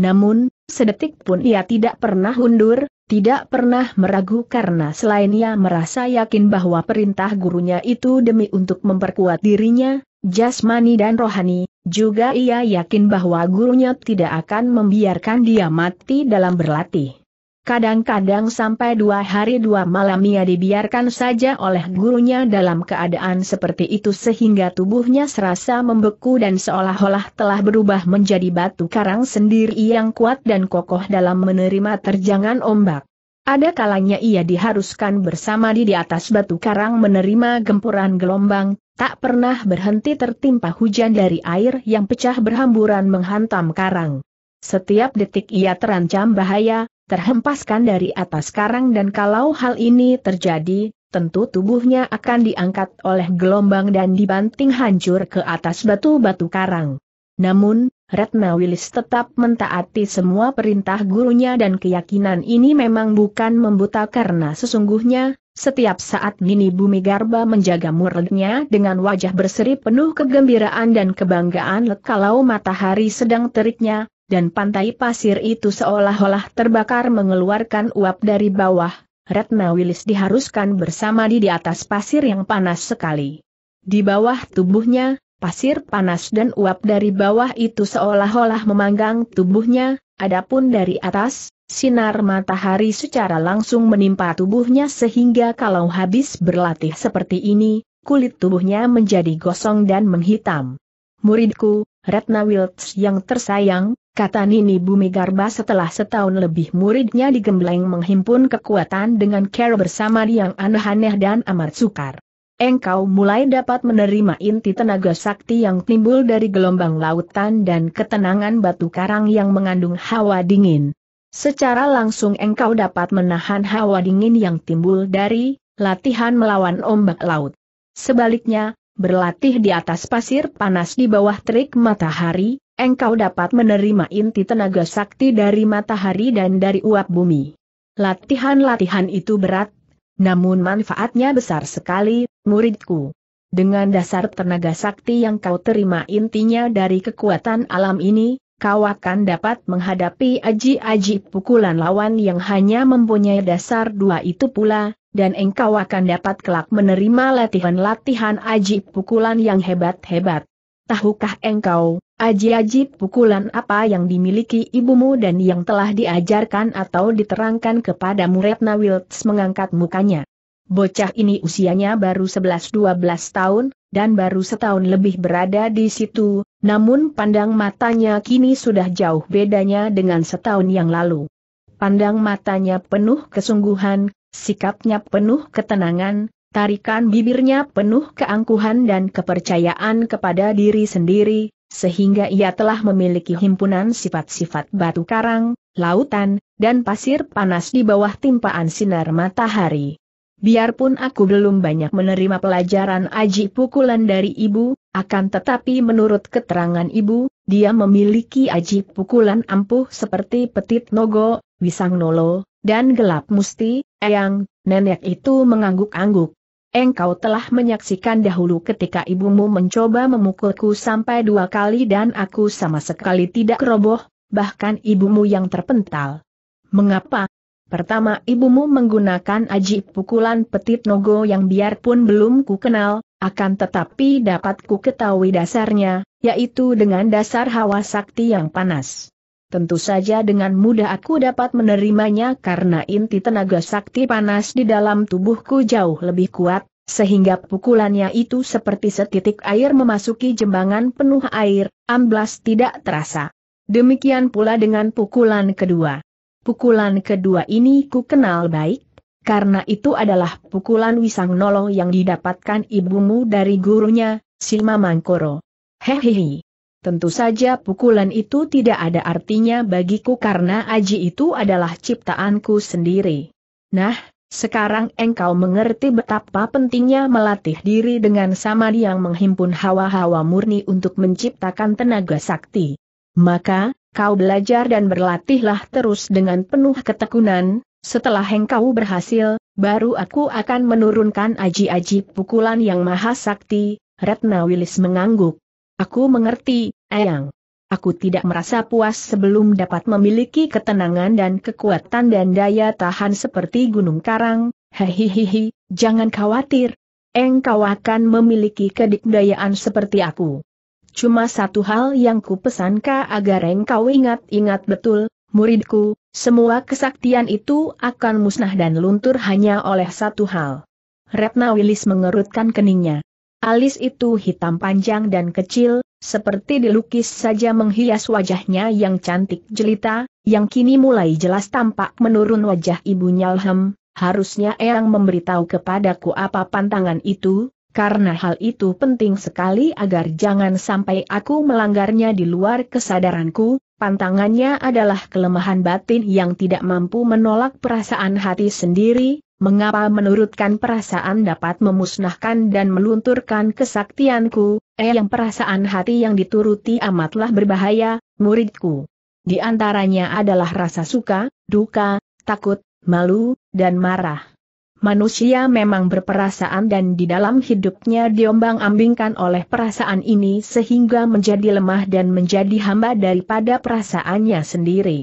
Speaker 1: Namun, sedetik pun ia tidak pernah undur, tidak pernah meragu karena selain ia merasa yakin bahwa perintah gurunya itu demi untuk memperkuat dirinya, jasmani dan rohani, juga ia yakin bahwa gurunya tidak akan membiarkan dia mati dalam berlatih. Kadang-kadang sampai dua hari dua malam ia dibiarkan saja oleh gurunya dalam keadaan seperti itu sehingga tubuhnya serasa membeku dan seolah-olah telah berubah menjadi batu karang sendiri yang kuat dan kokoh dalam menerima terjangan ombak. Ada kalanya ia diharuskan bersama di di atas batu karang menerima gempuran gelombang, tak pernah berhenti tertimpa hujan dari air yang pecah berhamburan menghantam karang. Setiap detik ia terancam bahaya, terhempaskan dari atas karang dan kalau hal ini terjadi, tentu tubuhnya akan diangkat oleh gelombang dan dibanting hancur ke atas batu-batu karang. Namun, Retna Wilis tetap mentaati semua perintah gurunya dan keyakinan ini memang bukan membuta karena sesungguhnya, setiap saat Mini Bumi Garba menjaga muridnya dengan wajah berseri penuh kegembiraan dan kebanggaan kalau matahari sedang teriknya, dan pantai pasir itu seolah-olah terbakar mengeluarkan uap dari bawah, Ratna Wilis diharuskan bersamadi di atas pasir yang panas sekali. Di bawah tubuhnya, pasir panas dan uap dari bawah itu seolah-olah memanggang tubuhnya, adapun dari atas, sinar matahari secara langsung menimpa tubuhnya sehingga kalau habis berlatih seperti ini, kulit tubuhnya menjadi gosong dan menghitam. Muridku, Ratna Wilts yang tersayang, Kata Nini Bumi Garba setelah setahun lebih muridnya digembleng menghimpun kekuatan dengan care bersama yang aneh-aneh dan amat sukar. Engkau mulai dapat menerima inti tenaga sakti yang timbul dari gelombang lautan dan ketenangan batu karang yang mengandung hawa dingin. Secara langsung engkau dapat menahan hawa dingin yang timbul dari latihan melawan ombak laut. Sebaliknya, berlatih di atas pasir panas di bawah terik matahari, engkau dapat menerima inti tenaga sakti dari matahari dan dari uap bumi. Latihan-latihan itu berat, namun manfaatnya besar sekali, muridku. Dengan dasar tenaga sakti yang kau terima intinya dari kekuatan alam ini, kau akan dapat menghadapi aji-aji pukulan lawan yang hanya mempunyai dasar dua itu pula, dan engkau akan dapat kelak menerima latihan-latihan aji pukulan yang hebat-hebat. Tahukah engkau, Aji-aji pukulan apa yang dimiliki ibumu dan yang telah diajarkan atau diterangkan kepada Retna Wilts mengangkat mukanya. Bocah ini usianya baru 11-12 tahun, dan baru setahun lebih berada di situ, namun pandang matanya kini sudah jauh bedanya dengan setahun yang lalu. Pandang matanya penuh kesungguhan, sikapnya penuh ketenangan, tarikan bibirnya penuh keangkuhan dan kepercayaan kepada diri sendiri, sehingga ia telah memiliki himpunan sifat-sifat batu karang, lautan, dan pasir panas di bawah timpaan sinar matahari. Biarpun aku belum banyak menerima pelajaran aji pukulan dari ibu, akan tetapi menurut keterangan ibu, dia memiliki aji pukulan ampuh seperti petit nogo, wisang nolo, dan gelap musti, eyang, nenek itu mengangguk-angguk. Engkau telah menyaksikan dahulu ketika ibumu mencoba memukulku sampai dua kali dan aku sama sekali tidak roboh, bahkan ibumu yang terpental. Mengapa? Pertama ibumu menggunakan aji pukulan petit nogo yang biarpun belum kukenal, akan tetapi dapat ku ketahui dasarnya, yaitu dengan dasar hawa sakti yang panas. Tentu saja dengan mudah aku dapat menerimanya karena inti tenaga sakti panas di dalam tubuhku jauh lebih kuat, sehingga pukulannya itu seperti setitik air memasuki jembangan penuh air, amblas tidak terasa. Demikian pula dengan pukulan kedua. Pukulan kedua ini ku kenal baik, karena itu adalah pukulan Wisang Nolo yang didapatkan ibumu dari gurunya, Silma Mangkoro. Hehehe. Tentu saja pukulan itu tidak ada artinya bagiku karena Aji itu adalah ciptaanku sendiri. Nah, sekarang engkau mengerti betapa pentingnya melatih diri dengan sama yang menghimpun hawa-hawa murni untuk menciptakan tenaga sakti. Maka, kau belajar dan berlatihlah terus dengan penuh ketekunan, setelah engkau berhasil, baru aku akan menurunkan aji-aji pukulan yang maha sakti, Ratna Wilis mengangguk. Aku mengerti, Eyang. Aku tidak merasa puas sebelum dapat memiliki ketenangan dan kekuatan dan daya tahan seperti gunung karang, Hehehehe, jangan khawatir. Engkau akan memiliki kedikdayaan seperti aku. Cuma satu hal yang kupesankan agar engkau ingat-ingat betul, muridku, semua kesaktian itu akan musnah dan luntur hanya oleh satu hal. Retna Wilis mengerutkan keningnya. Alis itu hitam panjang dan kecil, seperti dilukis saja menghias wajahnya yang cantik jelita, yang kini mulai jelas tampak menurun wajah ibunya Lhem, harusnya Eyang memberitahu kepadaku apa pantangan itu, karena hal itu penting sekali agar jangan sampai aku melanggarnya di luar kesadaranku, pantangannya adalah kelemahan batin yang tidak mampu menolak perasaan hati sendiri, mengapa menurutkan perasaan dapat memusnahkan dan melunturkan kesaktianku, eh yang perasaan hati yang dituruti amatlah berbahaya, muridku. Di antaranya adalah rasa suka, duka, takut, malu, dan marah. Manusia memang berperasaan dan di dalam hidupnya diombang-ambingkan oleh perasaan ini sehingga menjadi lemah dan menjadi hamba daripada perasaannya sendiri.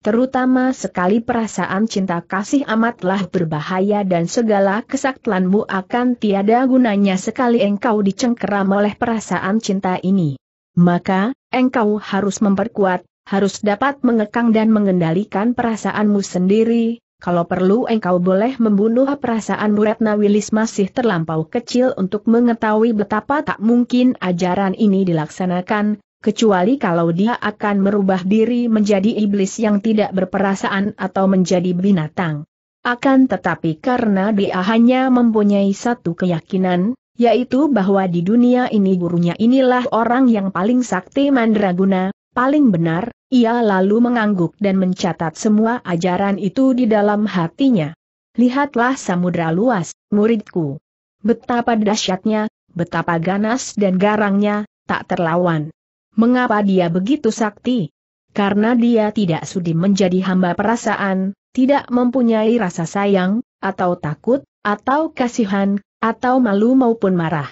Speaker 1: Terutama sekali perasaan cinta kasih amatlah berbahaya dan segala kesaktianmu akan tiada gunanya sekali engkau dicengkeram oleh perasaan cinta ini. Maka, engkau harus memperkuat, harus dapat mengekang dan mengendalikan perasaanmu sendiri, kalau perlu engkau boleh membunuh perasaan Muratna Wilis masih terlampau kecil untuk mengetahui betapa tak mungkin ajaran ini dilaksanakan, kecuali kalau dia akan merubah diri menjadi iblis yang tidak berperasaan atau menjadi binatang. Akan tetapi karena dia hanya mempunyai satu keyakinan, yaitu bahwa di dunia ini gurunya inilah orang yang paling sakti mandraguna, paling benar, ia lalu mengangguk dan mencatat semua ajaran itu di dalam hatinya. Lihatlah samudra luas, muridku. Betapa dahsyatnya, betapa ganas dan garangnya, tak terlawan. Mengapa dia begitu sakti? Karena dia tidak sudi menjadi hamba perasaan, tidak mempunyai rasa sayang, atau takut, atau kasihan, atau malu maupun marah.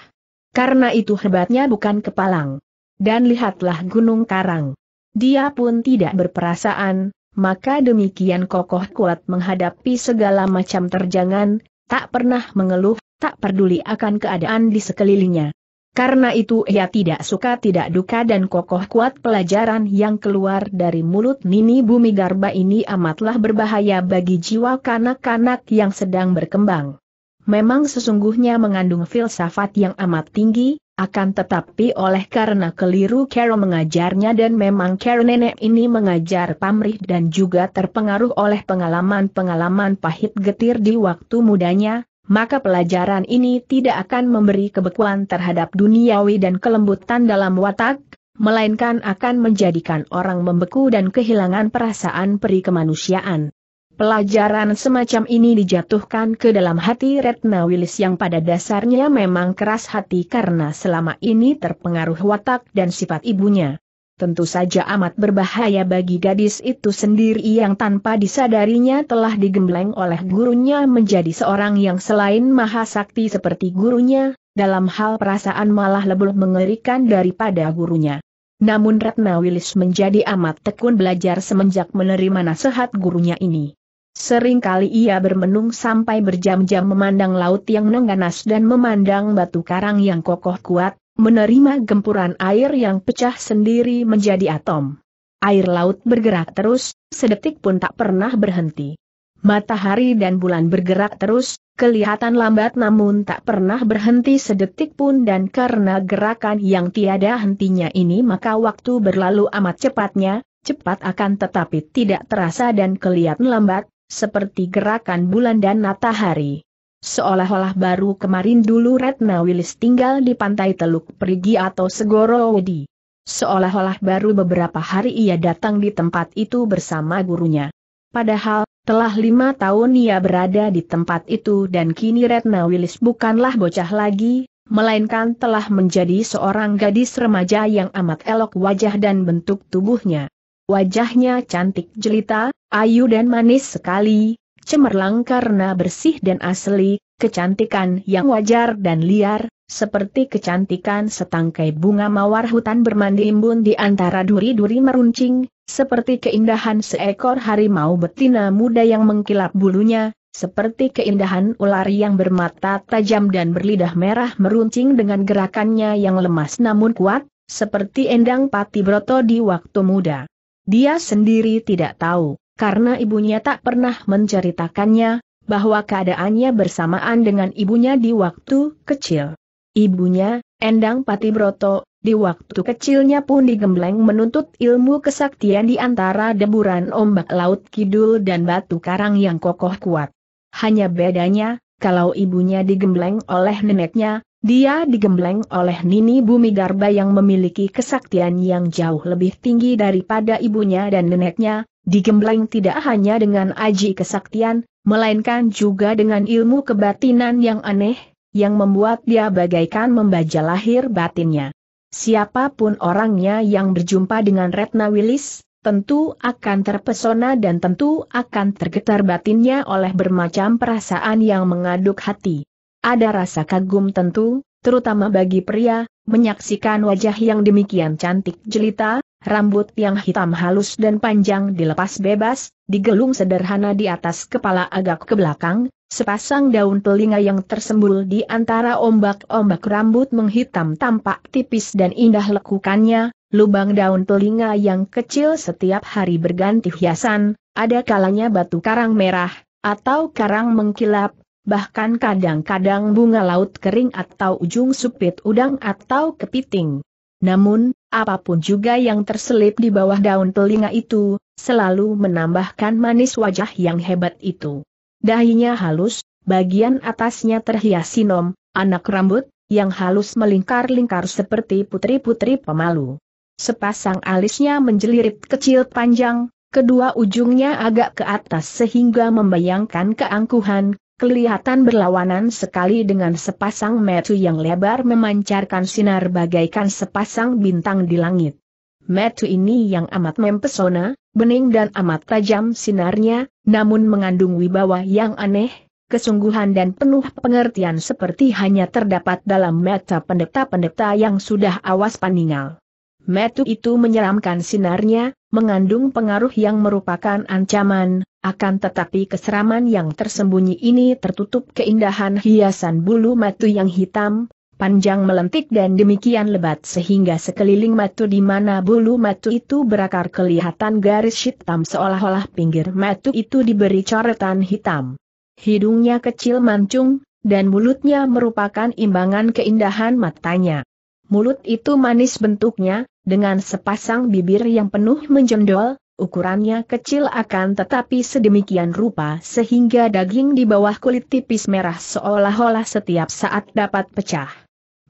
Speaker 1: Karena itu hebatnya bukan kepalang. Dan lihatlah Gunung Karang. Dia pun tidak berperasaan, maka demikian kokoh kuat menghadapi segala macam terjangan, tak pernah mengeluh, tak peduli akan keadaan di sekelilingnya. Karena itu ia tidak suka tidak duka dan kokoh kuat pelajaran yang keluar dari mulut Nini Bumi Garba ini amatlah berbahaya bagi jiwa kanak-kanak yang sedang berkembang. Memang sesungguhnya mengandung filsafat yang amat tinggi, akan tetapi oleh karena keliru Carol mengajarnya dan memang Carol nenek ini mengajar pamrih dan juga terpengaruh oleh pengalaman-pengalaman pahit getir di waktu mudanya, maka pelajaran ini tidak akan memberi kebekuan terhadap duniawi dan kelembutan dalam watak, melainkan akan menjadikan orang membeku dan kehilangan perasaan peri kemanusiaan. Pelajaran semacam ini dijatuhkan ke dalam hati Retna Wilis yang pada dasarnya memang keras hati karena selama ini terpengaruh watak dan sifat ibunya tentu saja amat berbahaya bagi gadis itu sendiri yang tanpa disadarinya telah digembleng oleh gurunya menjadi seorang yang selain maha sakti seperti gurunya, dalam hal perasaan malah lebih mengerikan daripada gurunya. Namun Ratna Wilis menjadi amat tekun belajar semenjak menerima nasihat gurunya ini. Sering kali ia bermenung sampai berjam-jam memandang laut yang nengganas dan memandang batu karang yang kokoh kuat, menerima gempuran air yang pecah sendiri menjadi atom. Air laut bergerak terus, sedetik pun tak pernah berhenti. Matahari dan bulan bergerak terus, kelihatan lambat namun tak pernah berhenti sedetik pun dan karena gerakan yang tiada hentinya ini maka waktu berlalu amat cepatnya, cepat akan tetapi tidak terasa dan kelihatan lambat, seperti gerakan bulan dan matahari. Seolah-olah baru kemarin dulu Retna Wilis tinggal di pantai Teluk Perigi atau Segoro Wedi. Seolah-olah baru beberapa hari ia datang di tempat itu bersama gurunya. Padahal, telah lima tahun ia berada di tempat itu dan kini Retna Wilis bukanlah bocah lagi, melainkan telah menjadi seorang gadis remaja yang amat elok wajah dan bentuk tubuhnya. Wajahnya cantik jelita, ayu dan manis sekali, cemerlang karena bersih dan asli, kecantikan yang wajar dan liar, seperti kecantikan setangkai bunga mawar hutan bermandi embun di antara duri-duri meruncing, seperti keindahan seekor harimau betina muda yang mengkilap bulunya, seperti keindahan ular yang bermata tajam dan berlidah merah meruncing dengan gerakannya yang lemas namun kuat, seperti Endang Pati Broto di waktu muda. Dia sendiri tidak tahu karena ibunya tak pernah menceritakannya, bahwa keadaannya bersamaan dengan ibunya di waktu kecil. Ibunya, Endang Patibroto, di waktu kecilnya pun digembleng menuntut ilmu kesaktian di antara deburan ombak laut kidul dan batu karang yang kokoh kuat. Hanya bedanya, kalau ibunya digembleng oleh neneknya, dia digembleng oleh Nini Bumi Garba yang memiliki kesaktian yang jauh lebih tinggi daripada ibunya dan neneknya, digembleng tidak hanya dengan aji kesaktian, melainkan juga dengan ilmu kebatinan yang aneh, yang membuat dia bagaikan membaca lahir batinnya. Siapapun orangnya yang berjumpa dengan Retna Wilis, tentu akan terpesona dan tentu akan tergetar batinnya oleh bermacam perasaan yang mengaduk hati. Ada rasa kagum tentu, terutama bagi pria, menyaksikan wajah yang demikian cantik jelita, Rambut yang hitam halus dan panjang dilepas bebas, digelung sederhana di atas kepala agak ke belakang, sepasang daun telinga yang tersembul di antara ombak-ombak rambut menghitam tampak tipis dan indah lekukannya, lubang daun telinga yang kecil setiap hari berganti hiasan, ada kalanya batu karang merah, atau karang mengkilap, bahkan kadang-kadang bunga laut kering atau ujung supit udang atau kepiting. Namun, apapun juga yang terselip di bawah daun telinga itu, selalu menambahkan manis wajah yang hebat itu. Dahinya halus, bagian atasnya terhiasi nom, anak rambut, yang halus melingkar-lingkar seperti putri-putri pemalu. Sepasang alisnya menjelirit kecil panjang, kedua ujungnya agak ke atas sehingga membayangkan keangkuhan, kelihatan berlawanan sekali dengan sepasang metu yang lebar memancarkan sinar bagaikan sepasang bintang di langit. Metu ini yang amat mempesona, bening dan amat tajam sinarnya, namun mengandung wibawa yang aneh, kesungguhan dan penuh pengertian seperti hanya terdapat dalam meta pendeta-pendeta yang sudah awas paningal. Metu itu menyeramkan sinarnya, mengandung pengaruh yang merupakan ancaman, akan tetapi keseraman yang tersembunyi ini tertutup keindahan hiasan bulu metu yang hitam, panjang melentik dan demikian lebat sehingga sekeliling metu di mana bulu metu itu berakar kelihatan garis hitam seolah-olah pinggir metu itu diberi coretan hitam. Hidungnya kecil mancung, dan mulutnya merupakan imbangan keindahan matanya. Mulut itu manis bentuknya, dengan sepasang bibir yang penuh menjendol, ukurannya kecil akan tetapi sedemikian rupa sehingga daging di bawah kulit tipis merah seolah-olah setiap saat dapat pecah.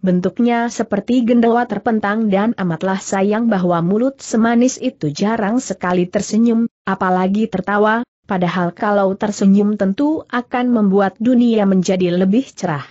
Speaker 1: Bentuknya seperti gendawa terpentang dan amatlah sayang bahwa mulut semanis itu jarang sekali tersenyum, apalagi tertawa, padahal kalau tersenyum tentu akan membuat dunia menjadi lebih cerah.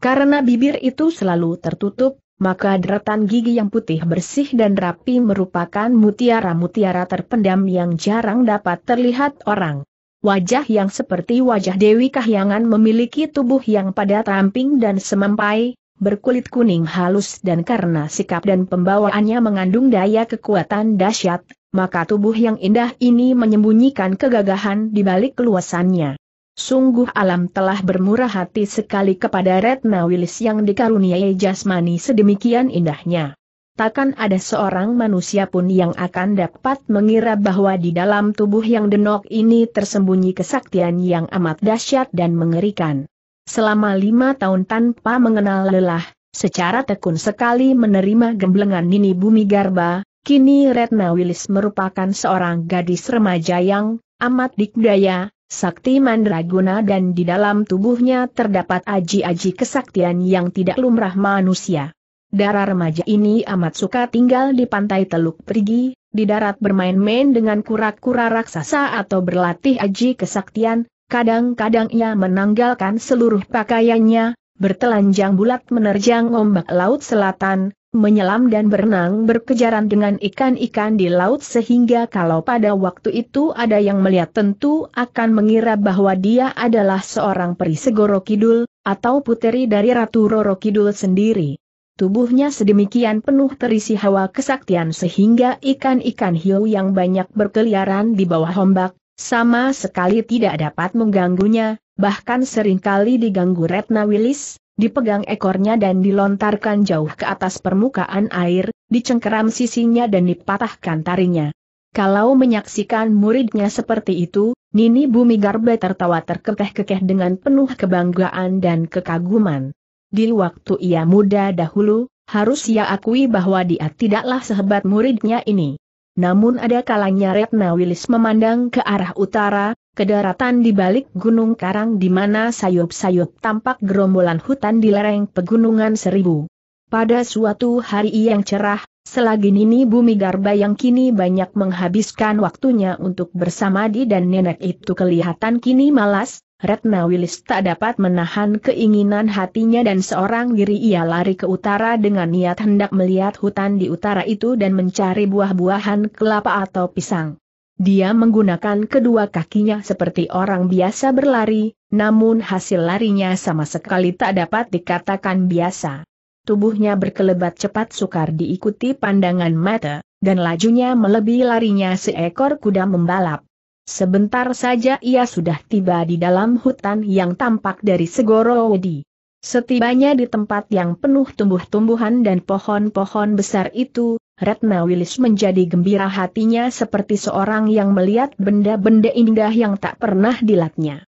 Speaker 1: Karena bibir itu selalu tertutup, maka deretan gigi yang putih bersih dan rapi merupakan mutiara-mutiara terpendam yang jarang dapat terlihat orang. Wajah yang seperti wajah Dewi Kahyangan memiliki tubuh yang padat ramping dan semampai, berkulit kuning halus dan karena sikap dan pembawaannya mengandung daya kekuatan dahsyat, maka tubuh yang indah ini menyembunyikan kegagahan di balik keluasannya. Sungguh alam telah bermurah hati sekali kepada Retna Wilis yang dikaruniai jasmani sedemikian indahnya. Takkan ada seorang manusia pun yang akan dapat mengira bahwa di dalam tubuh yang denok ini tersembunyi kesaktian yang amat dahsyat dan mengerikan. Selama lima tahun tanpa mengenal lelah, secara tekun sekali menerima gemblengan Nini Bumi Garba, kini Retna Wilis merupakan seorang gadis remaja yang amat dikdaya, sakti mandraguna dan di dalam tubuhnya terdapat aji-aji kesaktian yang tidak lumrah manusia. Darah remaja ini amat suka tinggal di pantai Teluk Perigi, di darat bermain-main dengan kura-kura raksasa atau berlatih aji kesaktian, kadang-kadang ia menanggalkan seluruh pakaiannya, bertelanjang bulat menerjang ombak laut selatan, menyelam dan berenang berkejaran dengan ikan-ikan di laut sehingga kalau pada waktu itu ada yang melihat tentu akan mengira bahwa dia adalah seorang peri Segoro Kidul, atau puteri dari Ratu Roro Kidul sendiri. Tubuhnya sedemikian penuh terisi hawa kesaktian sehingga ikan-ikan hiu yang banyak berkeliaran di bawah ombak, sama sekali tidak dapat mengganggunya, bahkan seringkali diganggu Retna Willis, dipegang ekornya dan dilontarkan jauh ke atas permukaan air, dicengkeram sisinya dan dipatahkan tarinya. Kalau menyaksikan muridnya seperti itu, Nini Bumi Garba tertawa terkekeh-kekeh dengan penuh kebanggaan dan kekaguman. Di waktu ia muda dahulu, harus ia akui bahwa dia tidaklah sehebat muridnya ini. Namun ada kalanya Retna Wilis memandang ke arah utara, ke daratan di balik Gunung Karang di mana sayup-sayup tampak gerombolan hutan di lereng pegunungan seribu. Pada suatu hari yang cerah, selagi Nini Bumi Garba yang kini banyak menghabiskan waktunya untuk bersamadi dan nenek itu kelihatan kini malas, Retna Wilis tak dapat menahan keinginan hatinya dan seorang diri ia lari ke utara dengan niat hendak melihat hutan di utara itu dan mencari buah-buahan kelapa atau pisang. Dia menggunakan kedua kakinya seperti orang biasa berlari, namun hasil larinya sama sekali tak dapat dikatakan biasa. Tubuhnya berkelebat cepat sukar diikuti pandangan mata, dan lajunya melebihi larinya seekor kuda membalap. Sebentar saja ia sudah tiba di dalam hutan yang tampak dari segoro Wedi. Setibanya di tempat yang penuh tumbuh-tumbuhan dan pohon-pohon besar itu, Retna Wilis menjadi gembira hatinya seperti seorang yang melihat benda-benda indah yang tak pernah dilatnya.